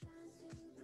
tries to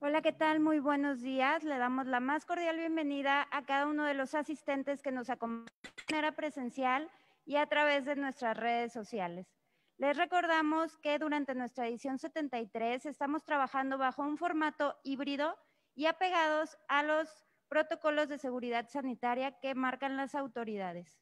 Hola, ¿qué tal? Muy buenos días. Le damos la más cordial bienvenida a cada uno de los asistentes que nos acompañan de presencial y a través de nuestras redes sociales. Les recordamos que durante nuestra edición 73 estamos trabajando bajo un formato híbrido y apegados a los protocolos de seguridad sanitaria que marcan las autoridades.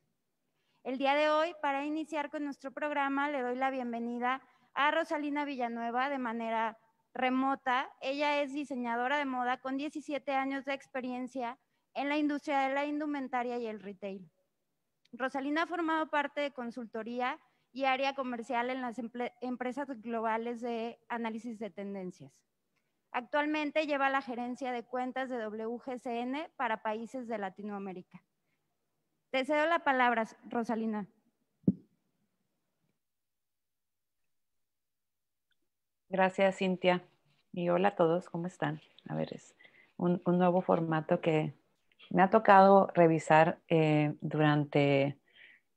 El día de hoy, para iniciar con nuestro programa, le doy la bienvenida a Rosalina Villanueva de manera remota. Ella es diseñadora de moda con 17 años de experiencia en la industria de la indumentaria y el retail. Rosalina ha formado parte de consultoría y área comercial en las empresas globales de análisis de tendencias. Actualmente lleva la gerencia de cuentas de WGCN para países de Latinoamérica. Te cedo la palabra, Rosalina. Gracias, Cintia. Y hola a todos, ¿cómo están? A ver, es un, nuevo formato que me ha tocado revisar eh, durante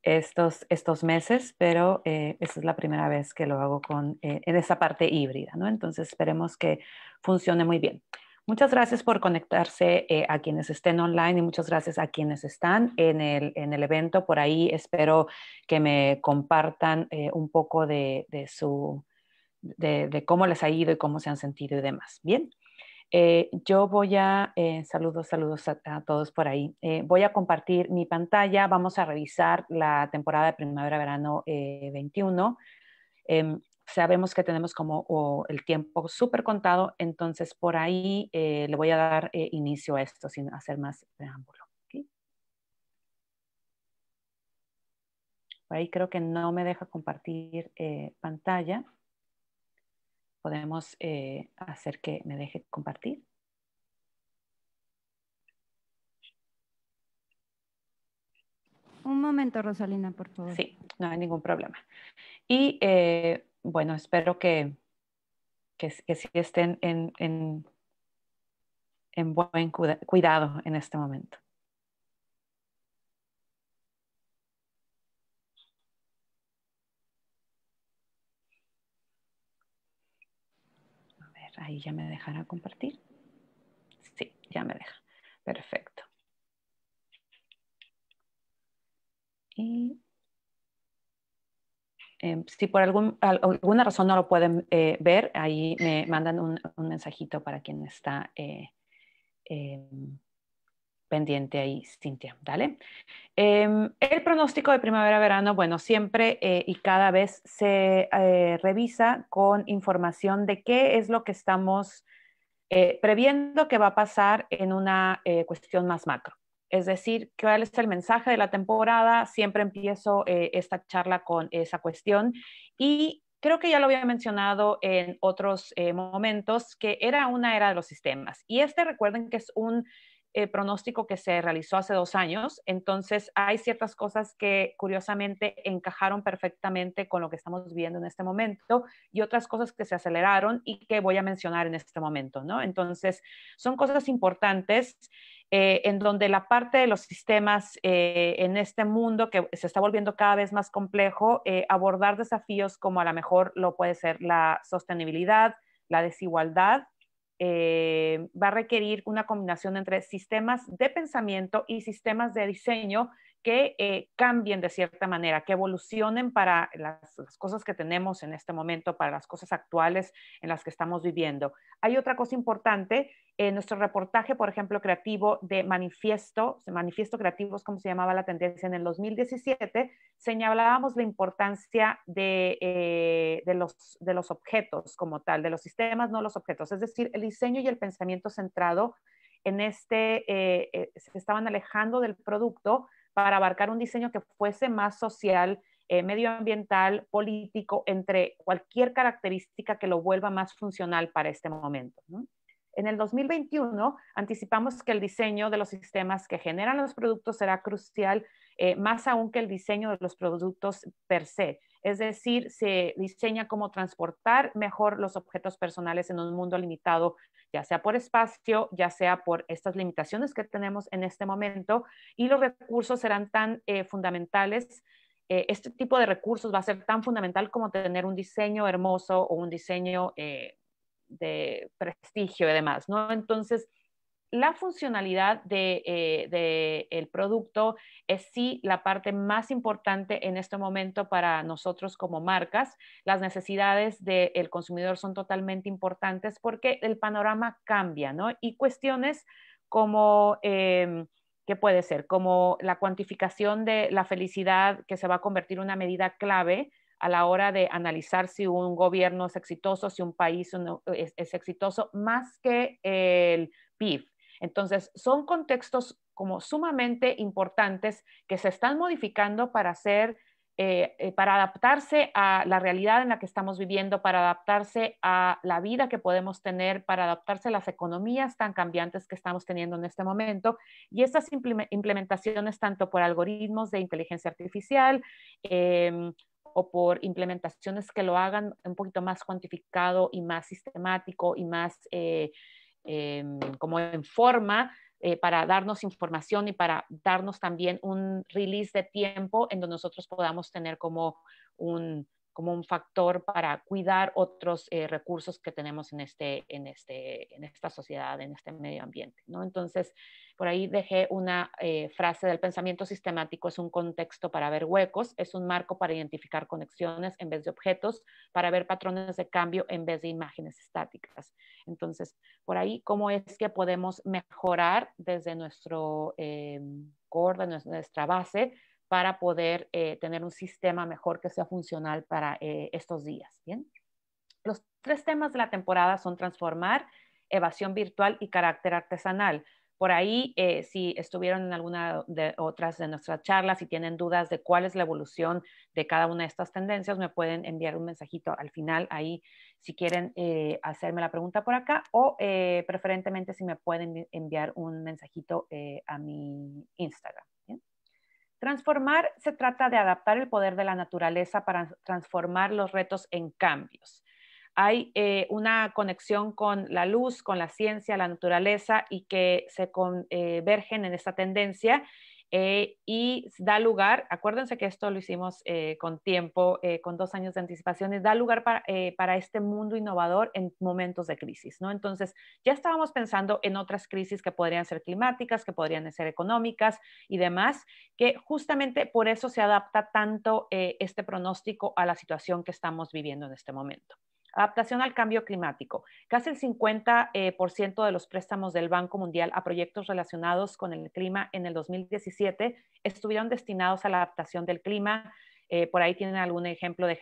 estos, estos meses, pero eh, esta es la primera vez que lo hago con, eh, en esa parte híbrida, ¿no? Entonces esperemos que funcione muy bien. Muchas gracias por conectarse eh, a quienes estén online y muchas gracias a quienes están en el, en el evento. Por ahí espero que me compartan eh, un poco de, de su, de cómo les ha ido y cómo se han sentido y demás. Bien, eh, yo voy a, eh, saludos, saludos a, todos por ahí. Eh, voy a compartir mi pantalla, vamos a revisar la temporada de primavera-verano 21. Em, sabemos que tenemos como oh, el tiempo súper contado, entonces por ahí le voy a dar inicio a esto sin hacer más preámbulo. Por ahí creo que no me deja compartir pantalla podemos eh, hacer que me deje compartir. Un momento, Rosalina, por favor. Sí, no hay ningún problema. Y eh, bueno, espero que, que, sí estén en, en, buen cuidado en este momento. Ahí ya me dejará compartir. Sí, ya me deja. Perfecto. Y em, si por alguna razón no lo pueden eh, ver, ahí me mandan un, mensajito para quien está eh, em, pendiente ahí, Cintia, ¿vale? Em, el pronóstico de primavera-verano, bueno, siempre eh, y cada vez se eh, revisa con información de qué es lo que estamos eh, previendo que va a pasar en una cuestión más macro. Es decir, cuál es el mensaje de la temporada. Siempre empiezo esta charla con esa cuestión y creo que ya lo había mencionado en otros momentos, que era una era de los sistemas. Y este recuerden que es un eh, pronóstico que se realizó hace dos años. Entonces, hay ciertas cosas que curiosamente encajaron perfectamente con lo que estamos viendo en este momento y otras cosas que se aceleraron y que voy a mencionar en este momento, ¿no? Entonces, son cosas importantes. Eh, en donde la parte de los sistemas eh, en este mundo que se está volviendo cada vez más complejo, abordar desafíos como a lo mejor lo puede ser la sostenibilidad, la desigualdad eh, va a requerir una combinación entre sistemas de pensamiento y sistemas de diseño que eh, cambien de cierta manera, que evolucionen para las, cosas que tenemos en este momento, para las cosas actuales en las que estamos viviendo. Hay otra cosa importante, en eh, nuestro reportaje, por ejemplo, creativo de Manifiesto, Manifiesto Creativo es como se llamaba la tendencia en el 2017, señalábamos la importancia de, eh, de, los, de los objetos como tal, de los sistemas, no los objetos, es decir, el diseño y el pensamiento centrado en este, se estaban alejando del producto, para abarcar un diseño que fuese más social, eh, medioambiental, político, entre cualquier característica que lo vuelva más funcional para este momento. En el 2021 anticipamos que el diseño de los sistemas que generan los productos será crucial, eh, más aún que el diseño de los productos per se, es decir, se diseña cómo transportar mejor los objetos personales en un mundo limitado, ya sea por espacio, ya sea por estas limitaciones que tenemos en este momento, y los recursos serán tan eh, fundamentales. Eh, este tipo de recursos va a ser tan fundamental como tener un diseño hermoso o un diseño eh, de prestigio y demás, ¿no? Entonces, la funcionalidad del de, eh, producto es sí la parte más importante en este momento para nosotros como marcas. Las necesidades del consumidor son totalmente importantes porque el panorama cambia, ¿no? Y cuestiones como... Em, ¿Qué puede ser? Como la cuantificación de la felicidad que se va a convertir en una medida clave a la hora de analizar si un gobierno es exitoso, si un país es, exitoso, más que el PIB, entonces, son contextos como sumamente importantes que se están modificando para hacer... Eh, eh, para adaptarse a la realidad en la que estamos viviendo, para adaptarse a la vida que podemos tener, para adaptarse a las economías tan cambiantes que estamos teniendo en este momento. Y estas implementaciones, tanto por algoritmos de inteligencia artificial em, o por implementaciones que lo hagan un poquito más cuantificado y más sistemático y más eh, Em, como en forma eh, para darnos información y para darnos también un release de tiempo en donde nosotros podamos tener como un, como un factor para cuidar otros eh, recursos que tenemos en, este, en, este, en esta sociedad, en este medio ambiente. ¿no? Entonces, por ahí dejé una eh, frase del pensamiento sistemático, es un contexto para ver huecos, es un marco para identificar conexiones en vez de objetos, para ver patrones de cambio en vez de imágenes estáticas. Entonces, por ahí, ¿cómo es que podemos mejorar desde nuestro eh, core, nuestra base, para poder eh, tener un sistema mejor que sea funcional para eh, estos días? Bien. Los tres temas de la temporada son transformar, evasión virtual y carácter artesanal. Por ahí, eh, si estuvieron en alguna de otras de nuestras charlas y tienen dudas de cuál es la evolución de cada una de estas tendencias, me pueden enviar un mensajito al final ahí si quieren eh, hacerme la pregunta por acá o eh, preferentemente si me pueden enviar un mensajito a mi Instagram. Transformar se trata de adaptar el poder de la naturaleza para transformar los retos en cambios hay eh, una conexión con la luz, con la ciencia, la naturaleza y que se convergen eh, en esta tendencia eh, y da lugar, acuérdense que esto lo hicimos con tiempo, con dos años de anticipaciones, da lugar para, para, este mundo innovador en momentos de crisis, ¿no? Entonces, ya estábamos pensando en otras crisis que podrían ser climáticas, que podrían ser económicas y demás, que justamente por eso se adapta tanto este pronóstico a la situación que estamos viviendo en este momento. Adaptación al cambio climático. Casi el 50% eh, de los préstamos del Banco Mundial a proyectos relacionados con el clima en el 2017 estuvieron destinados a la adaptación del clima. Eh, por ahí tienen algún ejemplo de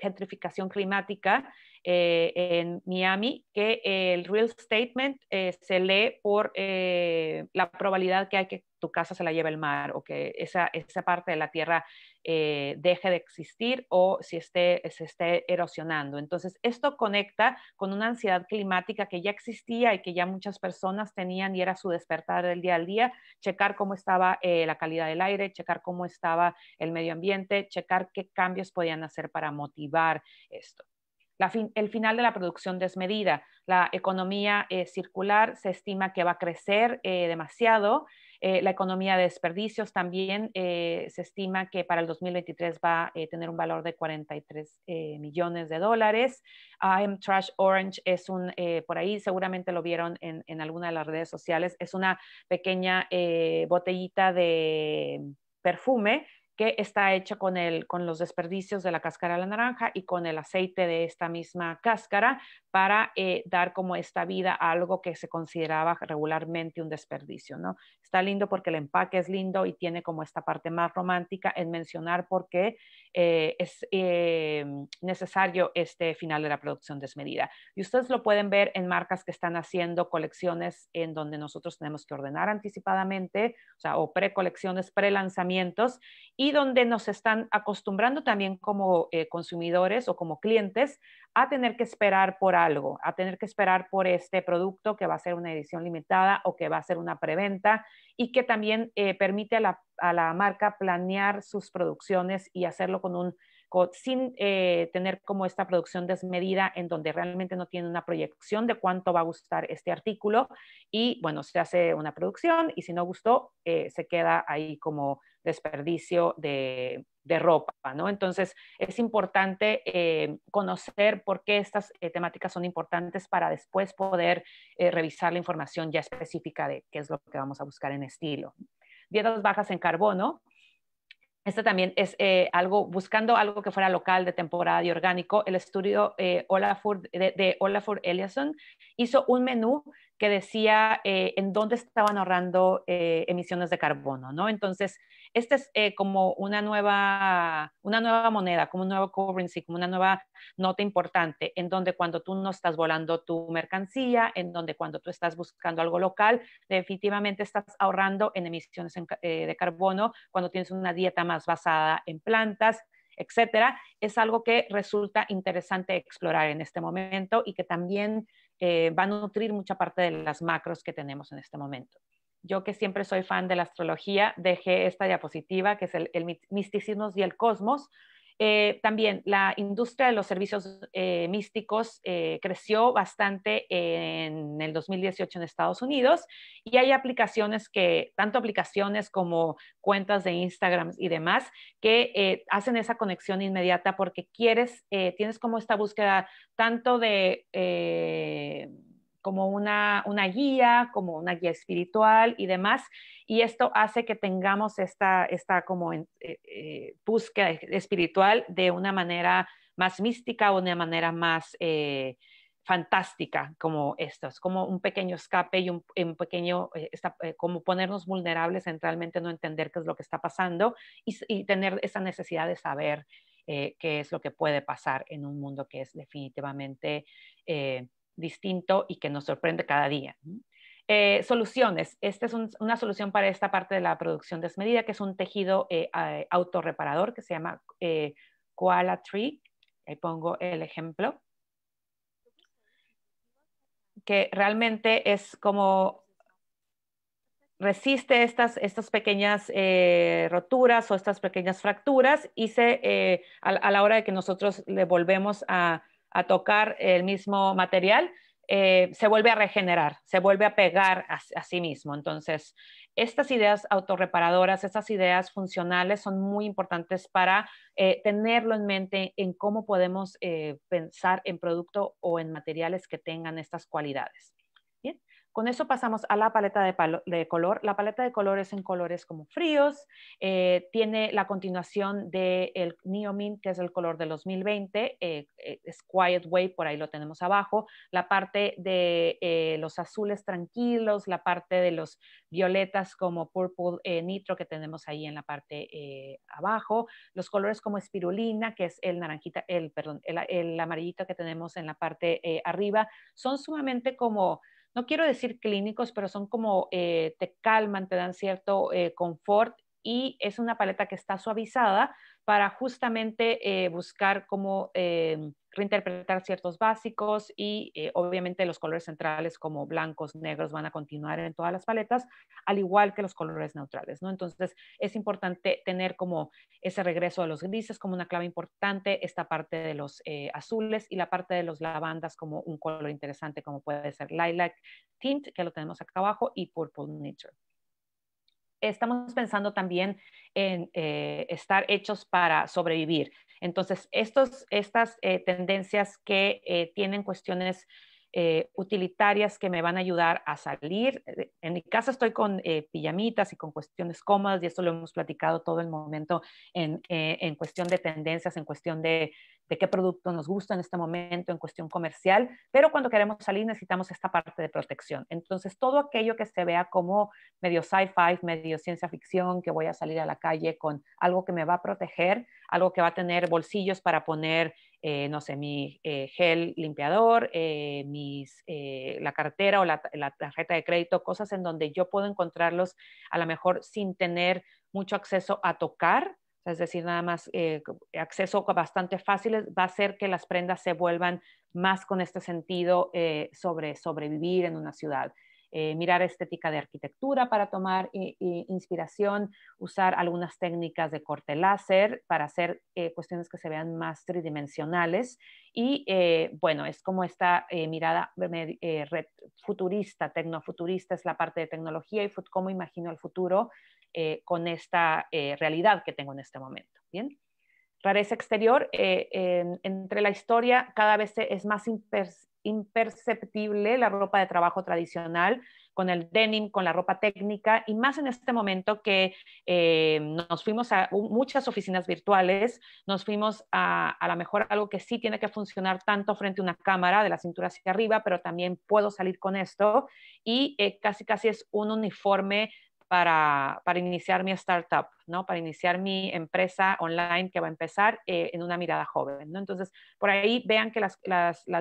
gentrificación climática eh, en Miami, que el real statement se lee por la probabilidad que hay que tu casa se la lleve el mar o que esa, esa parte de la tierra eh, deje de existir o si se esté erosionando. Entonces, esto conecta con una ansiedad climática que ya existía y que ya muchas personas tenían y era su despertar del día al día, checar cómo estaba eh, la calidad del aire, checar cómo estaba el medio ambiente, checar qué cambios podían hacer para motivar esto. el final de la producción desmedida. La economía eh, circular se estima que va a crecer demasiado eh, la economía de desperdicios también eh, se estima que para el 2023 va a eh, tener un valor de 43 millones de dólares. I'm Trash Orange es un, por ahí seguramente lo vieron en, en, alguna de las redes sociales, es una pequeña botellita de perfume que está hecha con, el, con los desperdicios de la cáscara de la naranja y con el aceite de esta misma cáscara para eh, dar como esta vida a algo que se consideraba regularmente un desperdicio, ¿no? Está lindo porque el empaque es lindo y tiene como esta parte más romántica en mencionar por qué eh, es eh, necesario este final de la producción desmedida. Y ustedes lo pueden ver en marcas que están haciendo colecciones en donde nosotros tenemos que ordenar anticipadamente, o sea, o pre-colecciones, pre-lanzamientos, y donde nos están acostumbrando también como eh, consumidores o como clientes a tener que esperar por algo, a tener que esperar por este producto que va a ser una edición limitada o que va a ser una preventa y que también eh, permite a la, marca planear sus producciones y hacerlo con un, sin eh, tener como esta producción desmedida en donde realmente no tiene una proyección de cuánto va a gustar este artículo y bueno, se hace una producción y si no gustó, eh, se queda ahí como desperdicio de de ropa, ¿no? Entonces, es importante eh, conocer por qué estas eh, temáticas son importantes para después poder eh, revisar la información ya específica de qué es lo que vamos a buscar en estilo. Dietas bajas en carbono. Este también es algo, buscando algo que fuera local, de temporada y orgánico, el estudio de, de, Olafur Eliasson hizo un menú que decía en dónde estaban ahorrando emisiones de carbono, ¿no? Entonces, esta es eh, como una nueva, una nueva moneda, como un nuevo currency, como una nueva nota importante, en donde cuando tú no estás volando tu mercancía, en donde cuando tú estás buscando algo local, definitivamente estás ahorrando en emisiones eh, de carbono cuando tienes una dieta más basada en plantas, etcétera, es algo que resulta interesante explorar en este momento y que también eh, va a nutrir mucha parte de las macros que tenemos en este momento yo que siempre soy fan de la astrología, dejé esta diapositiva que es el, misticismo y el cosmos. Eh, también la industria de los servicios eh, místicos eh, creció bastante en el 2018 en Estados Unidos y hay aplicaciones que, tanto aplicaciones como cuentas de Instagram y demás, que hacen esa conexión inmediata porque quieres, tienes como esta búsqueda tanto de como una, guía, como una guía espiritual y demás. Y esto hace que tengamos esta, esta como eh, eh, búsqueda espiritual de una manera más mística o de una manera más eh, fantástica como esto. Es como un pequeño escape y un, pequeño, como ponernos vulnerables en realmente no entender qué es lo que está pasando y, y tener esa necesidad de saber qué es lo que puede pasar en un mundo que es definitivamente distinto y que nos sorprende cada día. Eh, soluciones. Esta es una solución para esta parte de la producción desmedida, que es un tejido eh, autorreparador que se llama eh, Koala Tree. Ahí pongo el ejemplo. Que realmente es como resiste estas, estas pequeñas roturas o estas pequeñas fracturas y se, a, la hora de que nosotros le volvemos a a tocar el mismo material, eh, se vuelve a regenerar, se vuelve a pegar a, sí mismo. Entonces, estas ideas autorreparadoras, estas ideas funcionales son muy importantes para eh, tenerlo en mente en cómo podemos eh, pensar en producto o en materiales que tengan estas cualidades. Con eso pasamos a la paleta de, color. La paleta de colores en colores como fríos, eh, tiene la continuación del Neo Neomin, que es el color los 2020, eh, eh, es Quiet Wave, por ahí lo tenemos abajo, la parte de eh, los azules tranquilos, la parte de los violetas como Purple Nitro que tenemos ahí en la parte abajo, los colores como espirulina, que es el naranjita, el, perdón, el amarillito que tenemos en la parte arriba, son sumamente como no quiero decir clínicos, pero son como eh, te calman, te dan cierto eh, confort y es una paleta que está suavizada, para justamente eh, buscar cómo eh, reinterpretar ciertos básicos y eh, obviamente los colores centrales como blancos, negros van a continuar en todas las paletas, al igual que los colores neutrales, ¿no? Entonces es importante tener como ese regreso de los grises como una clave importante, esta parte de los azules y la parte de los lavandas como un color interesante como puede ser lilac tint, que lo tenemos acá abajo, y purple nature estamos pensando también en eh, estar hechos para sobrevivir. Entonces, estos, estas eh, tendencias que eh, tienen cuestiones eh, utilitarias que me van a ayudar a salir. Eh, en mi casa estoy con eh, pijamitas y con cuestiones cómodas y esto lo hemos platicado todo el momento en, en cuestión de tendencias, en cuestión de, de, qué producto nos gusta en este momento, en cuestión comercial, pero cuando queremos salir necesitamos esta parte de protección. Entonces, todo aquello que se vea como medio sci-fi, medio ciencia ficción, que voy a salir a la calle con algo que me va a proteger, algo que va a tener bolsillos para poner eh, no sé, mi eh, gel limpiador, eh, mis, la cartera o la, la, tarjeta de crédito, cosas en donde yo puedo encontrarlos a lo mejor sin tener mucho acceso a tocar, es decir, nada más acceso bastante fácil, va a hacer que las prendas se vuelvan más con este sentido sobre sobrevivir en una ciudad. Eh, mirar estética de arquitectura para tomar eh, eh, inspiración, usar algunas técnicas de corte láser para hacer cuestiones que se vean más tridimensionales. Y bueno, es como esta mirada futurista, tecnofuturista, es la parte de tecnología y cómo imagino el futuro con esta realidad que tengo en este momento. Bien rareza exterior, entre la historia cada vez es más imperceptible la ropa de trabajo tradicional con el denim, con la ropa técnica y más en este momento que eh, nos fuimos a muchas oficinas virtuales, nos fuimos a a lo mejor algo que sí tiene que funcionar tanto frente a una cámara de la cintura hacia arriba, pero también puedo salir con esto y eh, casi casi es un uniforme para, iniciar mi startup, ¿no? Para iniciar mi empresa online que va a empezar eh, en una mirada joven, ¿no? Entonces, por ahí vean que las,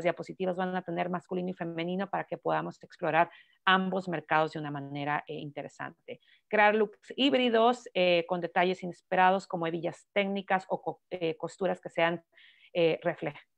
diapositivas van a tener masculino y femenino para que podamos explorar ambos mercados de una manera eh, interesante. Crear looks híbridos eh, con detalles inesperados como hebillas técnicas o costuras que sean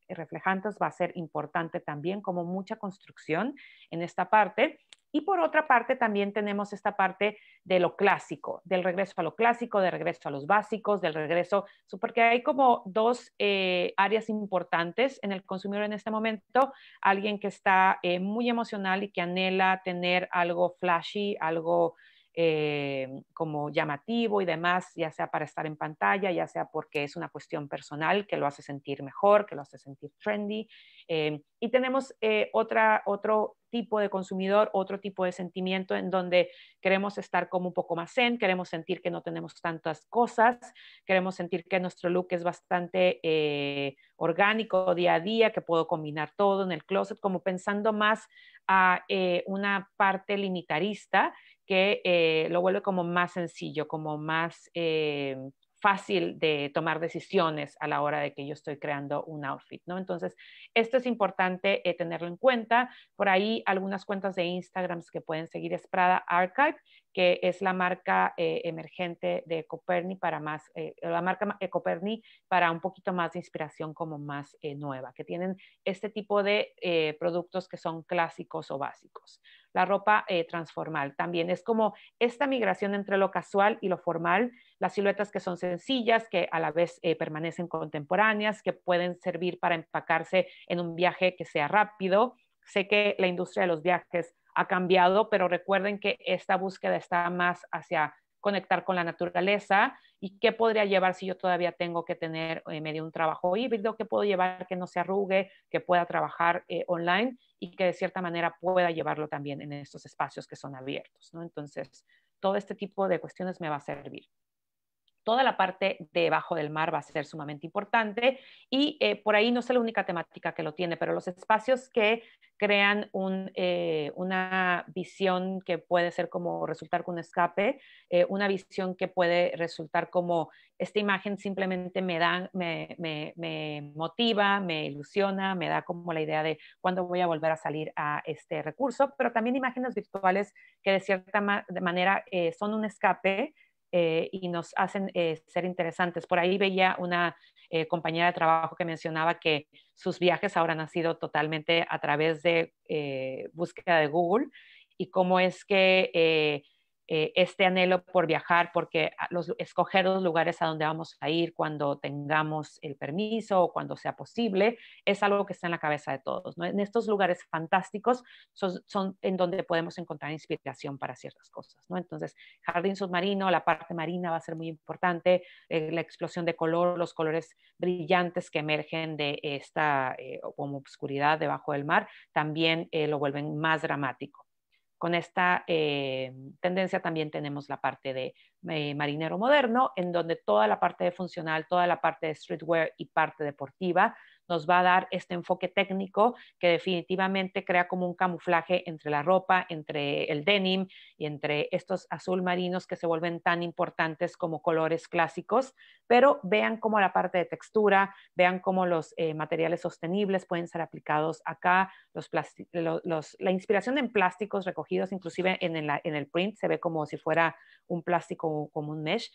reflejantes va a ser importante también, como mucha construcción en esta parte y por otra parte, también tenemos esta parte de lo clásico, del regreso a lo clásico, del regreso a los básicos, del regreso, porque hay como dos eh, áreas importantes en el consumidor en este momento. Alguien que está eh, muy emocional y que anhela tener algo flashy, algo eh, como llamativo y demás, ya sea para estar en pantalla, ya sea porque es una cuestión personal que lo hace sentir mejor, que lo hace sentir trendy. Eh, y tenemos eh, otra, otro tipo de consumidor, otro tipo de sentimiento en donde queremos estar como un poco más zen, queremos sentir que no tenemos tantas cosas, queremos sentir que nuestro look es bastante orgánico día a día, que puedo combinar todo en el closet, como pensando más a una parte limitarista que eh, lo vuelve como más sencillo, como más eh, fácil de tomar decisiones a la hora de que yo estoy creando un outfit, ¿no? Entonces, esto es importante eh, tenerlo en cuenta. Por ahí algunas cuentas de Instagram que pueden seguir es Prada Archive, que es la marca emergente de Coperni para más, la marca Coperni para un poquito más de inspiración como más nueva, que tienen este tipo de productos que son clásicos o básicos la ropa eh, transformal también. Es como esta migración entre lo casual y lo formal, las siluetas que son sencillas, que a la vez eh, permanecen contemporáneas, que pueden servir para empacarse en un viaje que sea rápido. Sé que la industria de los viajes ha cambiado, pero recuerden que esta búsqueda está más hacia conectar con la naturaleza y qué podría llevar si yo todavía tengo que tener eh, medio un trabajo híbrido, qué puedo llevar que no se arrugue, que pueda trabajar eh, online y que de cierta manera pueda llevarlo también en estos espacios que son abiertos. ¿no? Entonces, todo este tipo de cuestiones me va a servir toda la parte debajo del mar va a ser sumamente importante y eh, por ahí no es la única temática que lo tiene, pero los espacios que crean eh, una visión que puede ser como resultar con un escape, eh, una visión que puede resultar como esta imagen simplemente me, da, me, motiva, me ilusiona, me da como la idea de cuándo voy a volver a salir a este recurso, pero también imágenes virtuales que de cierta manera son un escape eh, y nos hacen eh, ser interesantes. Por ahí veía una eh, compañera de trabajo que mencionaba que sus viajes ahora han sido totalmente a través de búsqueda de Google y cómo es que eh, este anhelo por viajar, porque ah, los, escoger los lugares a donde vamos a ir cuando tengamos el permiso o cuando sea posible, es algo que está en la cabeza de todos. En estos lugares fantásticos son, en donde podemos encontrar inspiración para ciertas cosas. ¿no? Entonces, jardín submarino, la parte marina va a ser muy importante, eh, la explosión de color, los colores brillantes que emergen de esta eh, oscuridad obscuridad debajo del mar, también lo vuelven más dramático. Con esta eh, tendencia también tenemos la parte de eh, marinero moderno, en donde toda la parte de funcional, toda la parte de streetwear y parte deportiva nos va a dar este enfoque técnico que definitivamente crea como un camuflaje entre la ropa, entre el denim y entre estos azul marinos que se vuelven tan importantes como colores clásicos. Pero vean cómo la parte de textura, vean cómo los eh, materiales sostenibles pueden ser aplicados acá, los, la inspiración en plásticos recogidos inclusive en, el print se ve como si fuera un plástico como un mesh.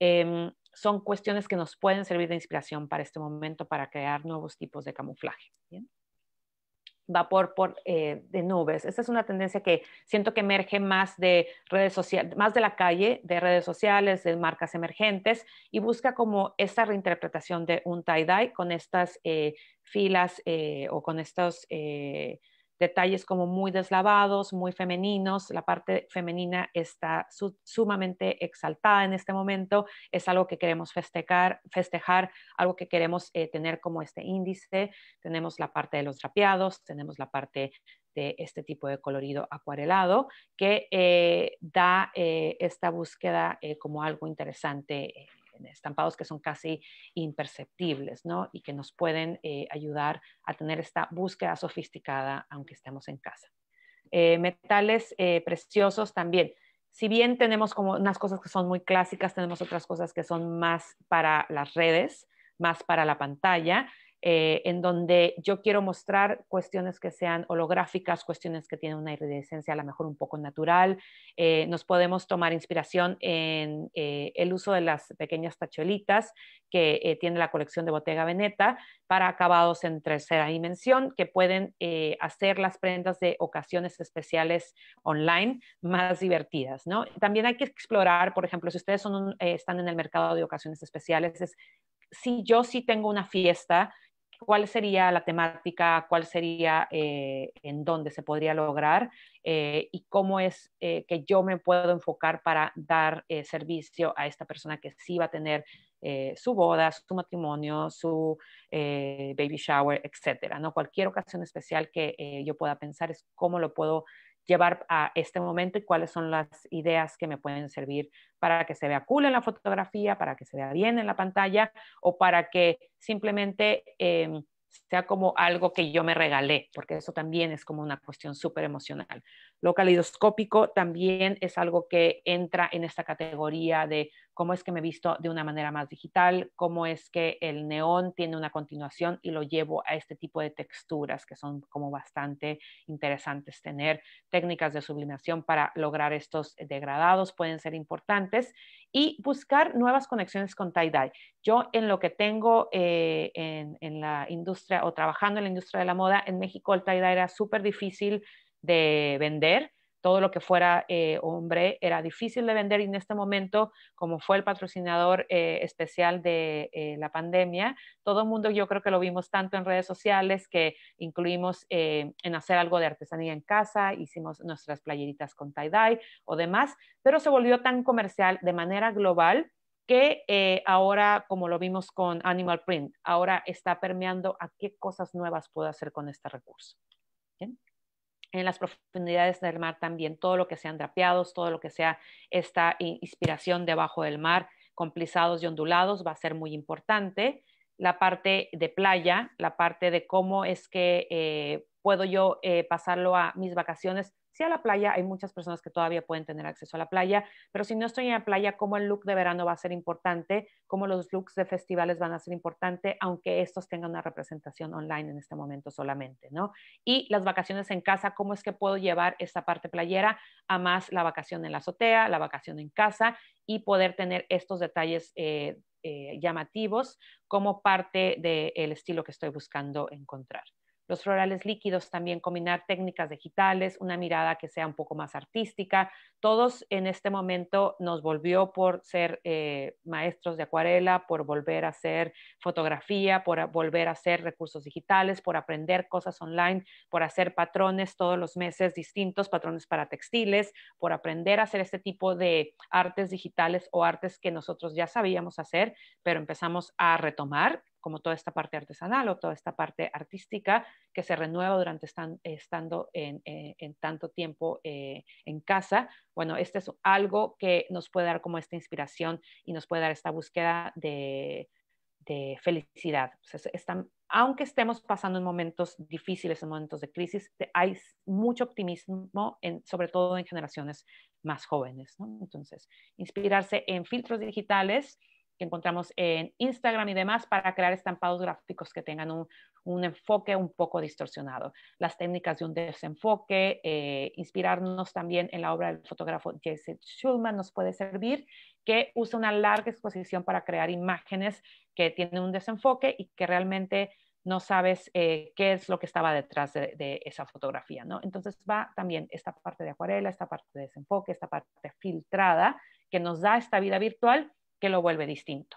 Em, son cuestiones que nos pueden servir de inspiración para este momento para crear nuevos tipos de camuflaje. Vapor por, eh, de nubes. Esta es una tendencia que siento que emerge más de redes sociales, más de la calle, de redes sociales, de marcas emergentes y busca como esta reinterpretación de un tie-dye con estas eh, filas eh, o con estos detalles como muy deslavados, muy femeninos, la parte femenina está sumamente exaltada en este momento, es algo que queremos festejar, festejar algo que queremos eh, tener como este índice, tenemos la parte de los drapeados, tenemos la parte de este tipo de colorido acuarelado que eh, da eh, esta búsqueda como algo interesante estampados que son casi imperceptibles, ¿no? Y que nos pueden eh, ayudar a tener esta búsqueda sofisticada aunque estemos en casa. Eh, metales eh, preciosos también. Si bien tenemos como unas cosas que son muy clásicas, tenemos otras cosas que son más para las redes, más para la pantalla. Eh, en donde yo quiero mostrar cuestiones que sean holográficas, cuestiones que tienen una iridescencia a lo mejor un poco natural. Eh, nos podemos tomar inspiración en eh, el uso de las pequeñas tachuelitas que tiene la colección de Bottega Veneta para acabados en tercera dimensión, que pueden hacer las prendas de ocasiones especiales online más divertidas. ¿no? También hay que explorar, por ejemplo, si ustedes son están en el mercado de ocasiones especiales, si yo sí tengo una fiesta cuál sería la temática, cuál sería eh, en dónde se podría lograr eh, y cómo es eh, que yo me puedo enfocar para dar servicio a esta persona que sí va a tener su boda, su matrimonio, su baby shower, etcétera. ¿no? Cualquier ocasión especial que yo pueda pensar es cómo lo puedo llevar a este momento y cuáles son las ideas que me pueden servir para que se vea cool en la fotografía, para que se vea bien en la pantalla o para que simplemente em, sea como algo que yo me regalé, porque eso también es como una cuestión súper emocional. Lo calidoscópico también es algo que entra en esta categoría de cómo es que me he visto de una manera más digital, cómo es que el neón tiene una continuación y lo llevo a este tipo de texturas que son como bastante interesantes. Tener técnicas de sublimación para lograr estos degradados pueden ser importantes y buscar nuevas conexiones con tie-dye. Yo en lo que tengo eh, en, la industria o trabajando en la industria de la moda, en México el tie-dye era súper difícil de vender todo lo que fuera eh, hombre era difícil de vender y en este momento, como fue el patrocinador eh, especial de eh, la pandemia, todo el mundo yo creo que lo vimos tanto en redes sociales que incluimos en hacer algo de artesanía en casa, hicimos nuestras playeritas con tie-dye o demás, pero se volvió tan comercial de manera global que ahora, como lo vimos con Animal Print, ahora está permeando a qué cosas nuevas puedo hacer con este recurso. ¿Bien? en las profundidades del mar también, todo lo que sean drapeados, todo lo que sea esta inspiración debajo del mar, complizados y ondulados, va a ser muy importante. La parte de playa, la parte de cómo es que eh, puedo yo eh, pasarlo a mis vacaciones a la playa, hay muchas personas que todavía pueden tener acceso a la playa, pero si no estoy en la playa, cómo el look de verano va a ser importante, cómo los looks de festivales van a ser importantes? aunque estos tengan una representación online en este momento solamente, ¿no? Y las vacaciones en casa, cómo es que puedo llevar esta parte playera a más la vacación en la azotea, la vacación en casa y poder tener estos detalles. Eh, eh, llamativos como parte del estilo que estoy buscando encontrar los florales líquidos también, combinar técnicas digitales, una mirada que sea un poco más artística. Todos en este momento nos volvió por ser eh, maestros de acuarela, por volver a hacer fotografía, por volver a hacer recursos digitales, por aprender cosas online, por hacer patrones todos los meses distintos, patrones para textiles, por aprender a hacer este tipo de artes digitales o artes que nosotros ya sabíamos hacer, pero empezamos a retomar como toda esta parte artesanal o toda esta parte artística que se renueva durante estando eh, en, tanto tiempo eh, en casa. Bueno, este es algo que nos puede dar como esta inspiración y nos puede dar esta búsqueda de, felicidad. aunque estemos pasando en momentos difíciles, en momentos de crisis, hay mucho optimismo, sobre todo en generaciones más jóvenes. Entonces, inspirarse en filtros digitales que encontramos en Instagram y demás para crear estampados gráficos que tengan un, enfoque un poco distorsionado. Las técnicas de un desenfoque, eh, inspirarnos también en la obra del fotógrafo Jesse Schulman nos puede servir, que usa una larga exposición para crear imágenes que tienen un desenfoque y que realmente no sabes eh, qué es lo que estaba detrás de, de, esa fotografía, ¿no? Entonces va también esta parte de acuarela, esta parte de desenfoque, esta parte filtrada que nos da esta vida virtual que lo vuelve distinto.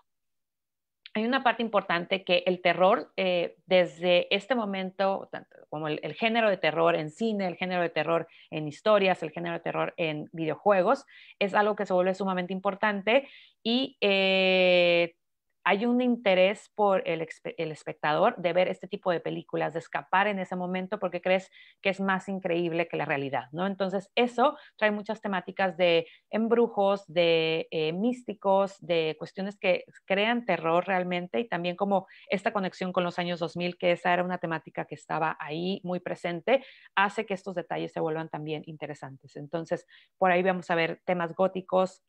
Hay una parte importante que el terror, eh, desde este momento, como el, género de terror en cine, el género de terror en historias, el género de terror en videojuegos, es algo que se vuelve sumamente importante y eh, hay un interés por el, espectador de ver este tipo de películas, de escapar en ese momento porque crees que es más increíble que la realidad, ¿no? Entonces, eso trae muchas temáticas de embrujos, de eh, místicos, de cuestiones que crean terror realmente y también como esta conexión con los años 2000, que esa era una temática que estaba ahí muy presente, hace que estos detalles se vuelvan también interesantes. Entonces, por ahí vamos a ver temas góticos,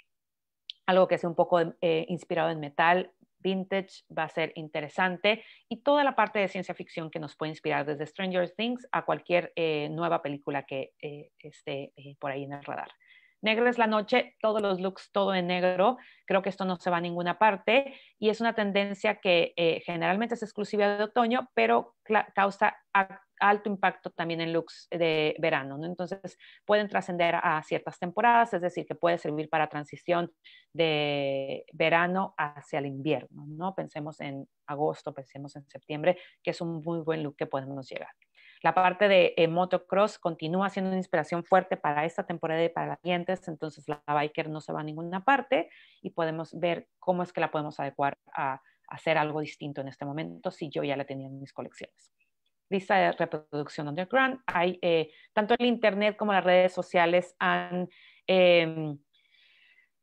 algo que sea un poco eh, inspirado en metal, vintage va a ser interesante y toda la parte de ciencia ficción que nos puede inspirar desde Stranger Things a cualquier eh, nueva película que eh, esté eh, por ahí en el radar. Negro es la noche, todos los looks, todo en negro. Creo que esto no se va a ninguna parte y es una tendencia que generalmente es exclusiva de otoño, pero causa alto impacto también en looks de verano, Entonces pueden trascender a ciertas temporadas, es decir, que puede servir para transición de verano hacia el invierno, ¿no? Pensemos en agosto, pensemos en septiembre, que es un muy buen look que podemos llegar. La parte de eh, motocross continúa siendo una inspiración fuerte para esta temporada y para las siguientes, entonces la biker no se va a ninguna parte y podemos ver cómo es que la podemos adecuar a hacer algo distinto en este momento si yo ya la tenía en mis colecciones lista de reproducción underground. Hay, eh, tanto el Internet como las redes sociales han em,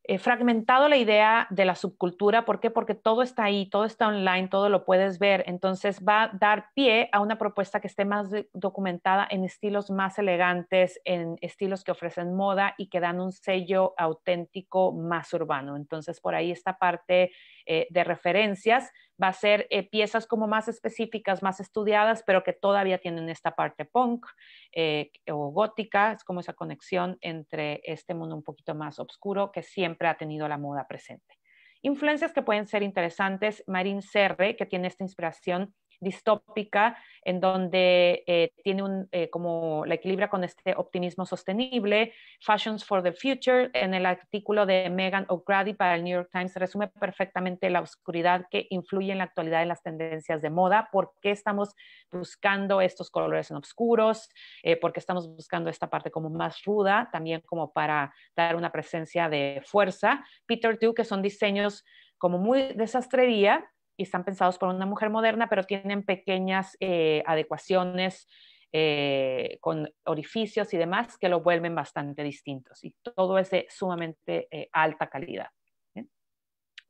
eh, fragmentado la idea de la subcultura. ¿Por qué? Porque todo está ahí, todo está online, todo lo puedes ver. Entonces va a dar pie a una propuesta que esté más documentada en estilos más elegantes, en estilos que ofrecen moda y que dan un sello auténtico más urbano. Entonces por ahí esta parte eh, de referencias, va a ser eh, piezas como más específicas, más estudiadas, pero que todavía tienen esta parte punk eh, o gótica, es como esa conexión entre este mundo un poquito más oscuro que siempre ha tenido la moda presente. Influencias que pueden ser interesantes, Marín Serre, que tiene esta inspiración distópica, en donde eh, tiene un, eh, como la equilibra con este optimismo sostenible. Fashions for the Future, en el artículo de Megan O'Grady para el New York Times, resume perfectamente la oscuridad que influye en la actualidad en las tendencias de moda, por qué estamos buscando estos colores en oscuros, eh, porque estamos buscando esta parte como más ruda, también como para dar una presencia de fuerza. Peter 2 que son diseños como muy de sastrería, y están pensados por una mujer moderna, pero tienen pequeñas eh, adecuaciones eh, con orificios y demás que lo vuelven bastante distintos. Y todo es de sumamente eh, alta calidad.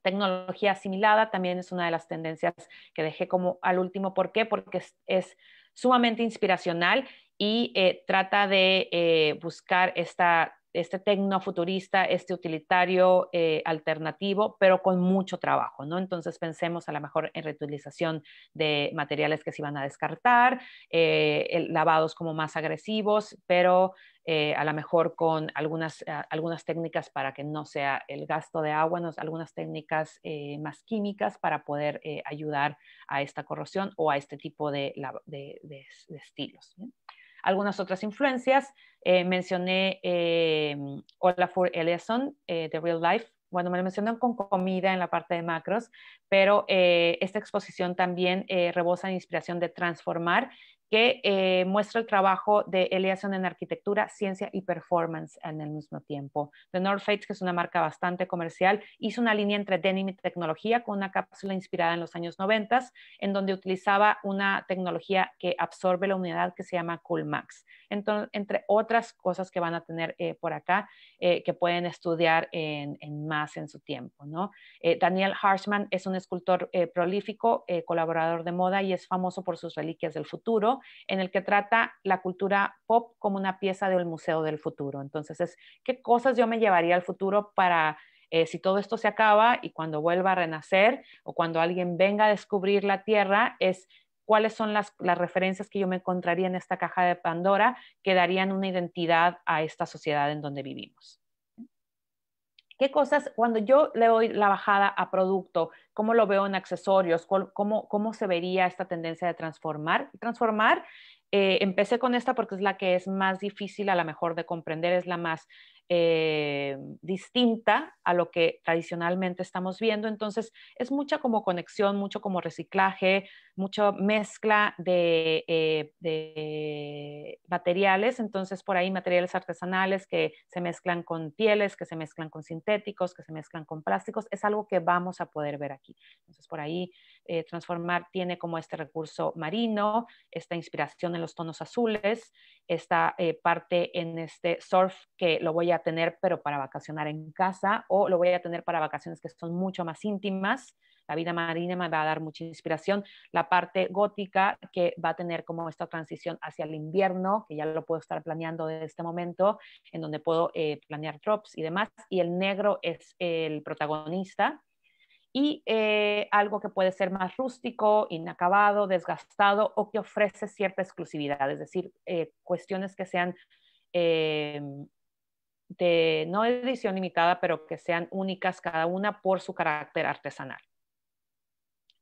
Tecnología asimilada también es una de las tendencias que dejé como al último. ¿Por qué? Porque es sumamente inspiracional y trata de buscar esta este tecnofuturista, este utilitario eh, alternativo, pero con mucho trabajo, ¿no? Entonces pensemos a lo mejor en reutilización de materiales que se iban a descartar, eh, lavados como más agresivos, pero eh, a lo mejor con algunas, algunas técnicas para que no sea el gasto de agua, algunas técnicas más químicas para poder ayudar a esta corrosión o a este tipo de, estilos algunas otras influencias. Eh, mencioné eh, Olafur Eliasson eh, de Real Life. Bueno, me lo mencionan con comida en la parte de macros, pero esta exposición también rebosa en inspiración de transformar que eh, muestra el trabajo de Eliasson en arquitectura, ciencia y performance en el mismo tiempo. The North Face, que es una marca bastante comercial, hizo una línea entre denim y tecnología con una cápsula inspirada en los años 90, en donde utilizaba una tecnología que absorbe la humedad que se llama Coolmax. entre otras cosas que van a tener eh, por acá, eh, que pueden estudiar en, más en su tiempo. ¿no? Daniel Harshman es un escultor prolífico, colaborador de moda y es famoso por sus reliquias del futuro en el que trata la cultura pop como una pieza del Museo del Futuro. Entonces, es qué cosas yo me llevaría al futuro para eh, si todo esto se acaba y cuando vuelva a renacer o cuando alguien venga a descubrir la Tierra, es cuáles son las, referencias que yo me encontraría en esta caja de Pandora que darían una identidad a esta sociedad en donde vivimos. ¿Qué cosas, cuando yo le doy la bajada a producto, cómo lo veo en accesorios, cómo, cómo se vería esta tendencia de transformar? Transformar, eh, empecé con esta porque es la que es más difícil a lo mejor de comprender, es la más eh, distinta a lo que tradicionalmente estamos viendo. Entonces, es mucha como conexión, mucho como reciclaje, mucha mezcla de, eh, de, materiales. Entonces, por ahí materiales artesanales que se mezclan con pieles, que se mezclan con sintéticos, que se mezclan con plásticos. Es algo que vamos a poder ver aquí. Entonces, por ahí eh, transformar tiene como este recurso marino, esta inspiración en los tonos azules, esta eh, parte en este surf que lo voy a tener pero para vacacionar en casa o lo voy a tener para vacaciones que son mucho más íntimas. La vida marina me va a dar mucha inspiración. La parte gótica que va a tener como esta transición hacia el invierno, que ya lo puedo estar planeando desde este momento, en donde puedo eh, planear drops y demás. Y el negro es el protagonista y eh, algo que puede ser más rústico, inacabado, desgastado o que ofrece cierta exclusividad, es decir, eh, cuestiones que sean eh, de no edición limitada, pero que sean únicas cada una por su carácter artesanal.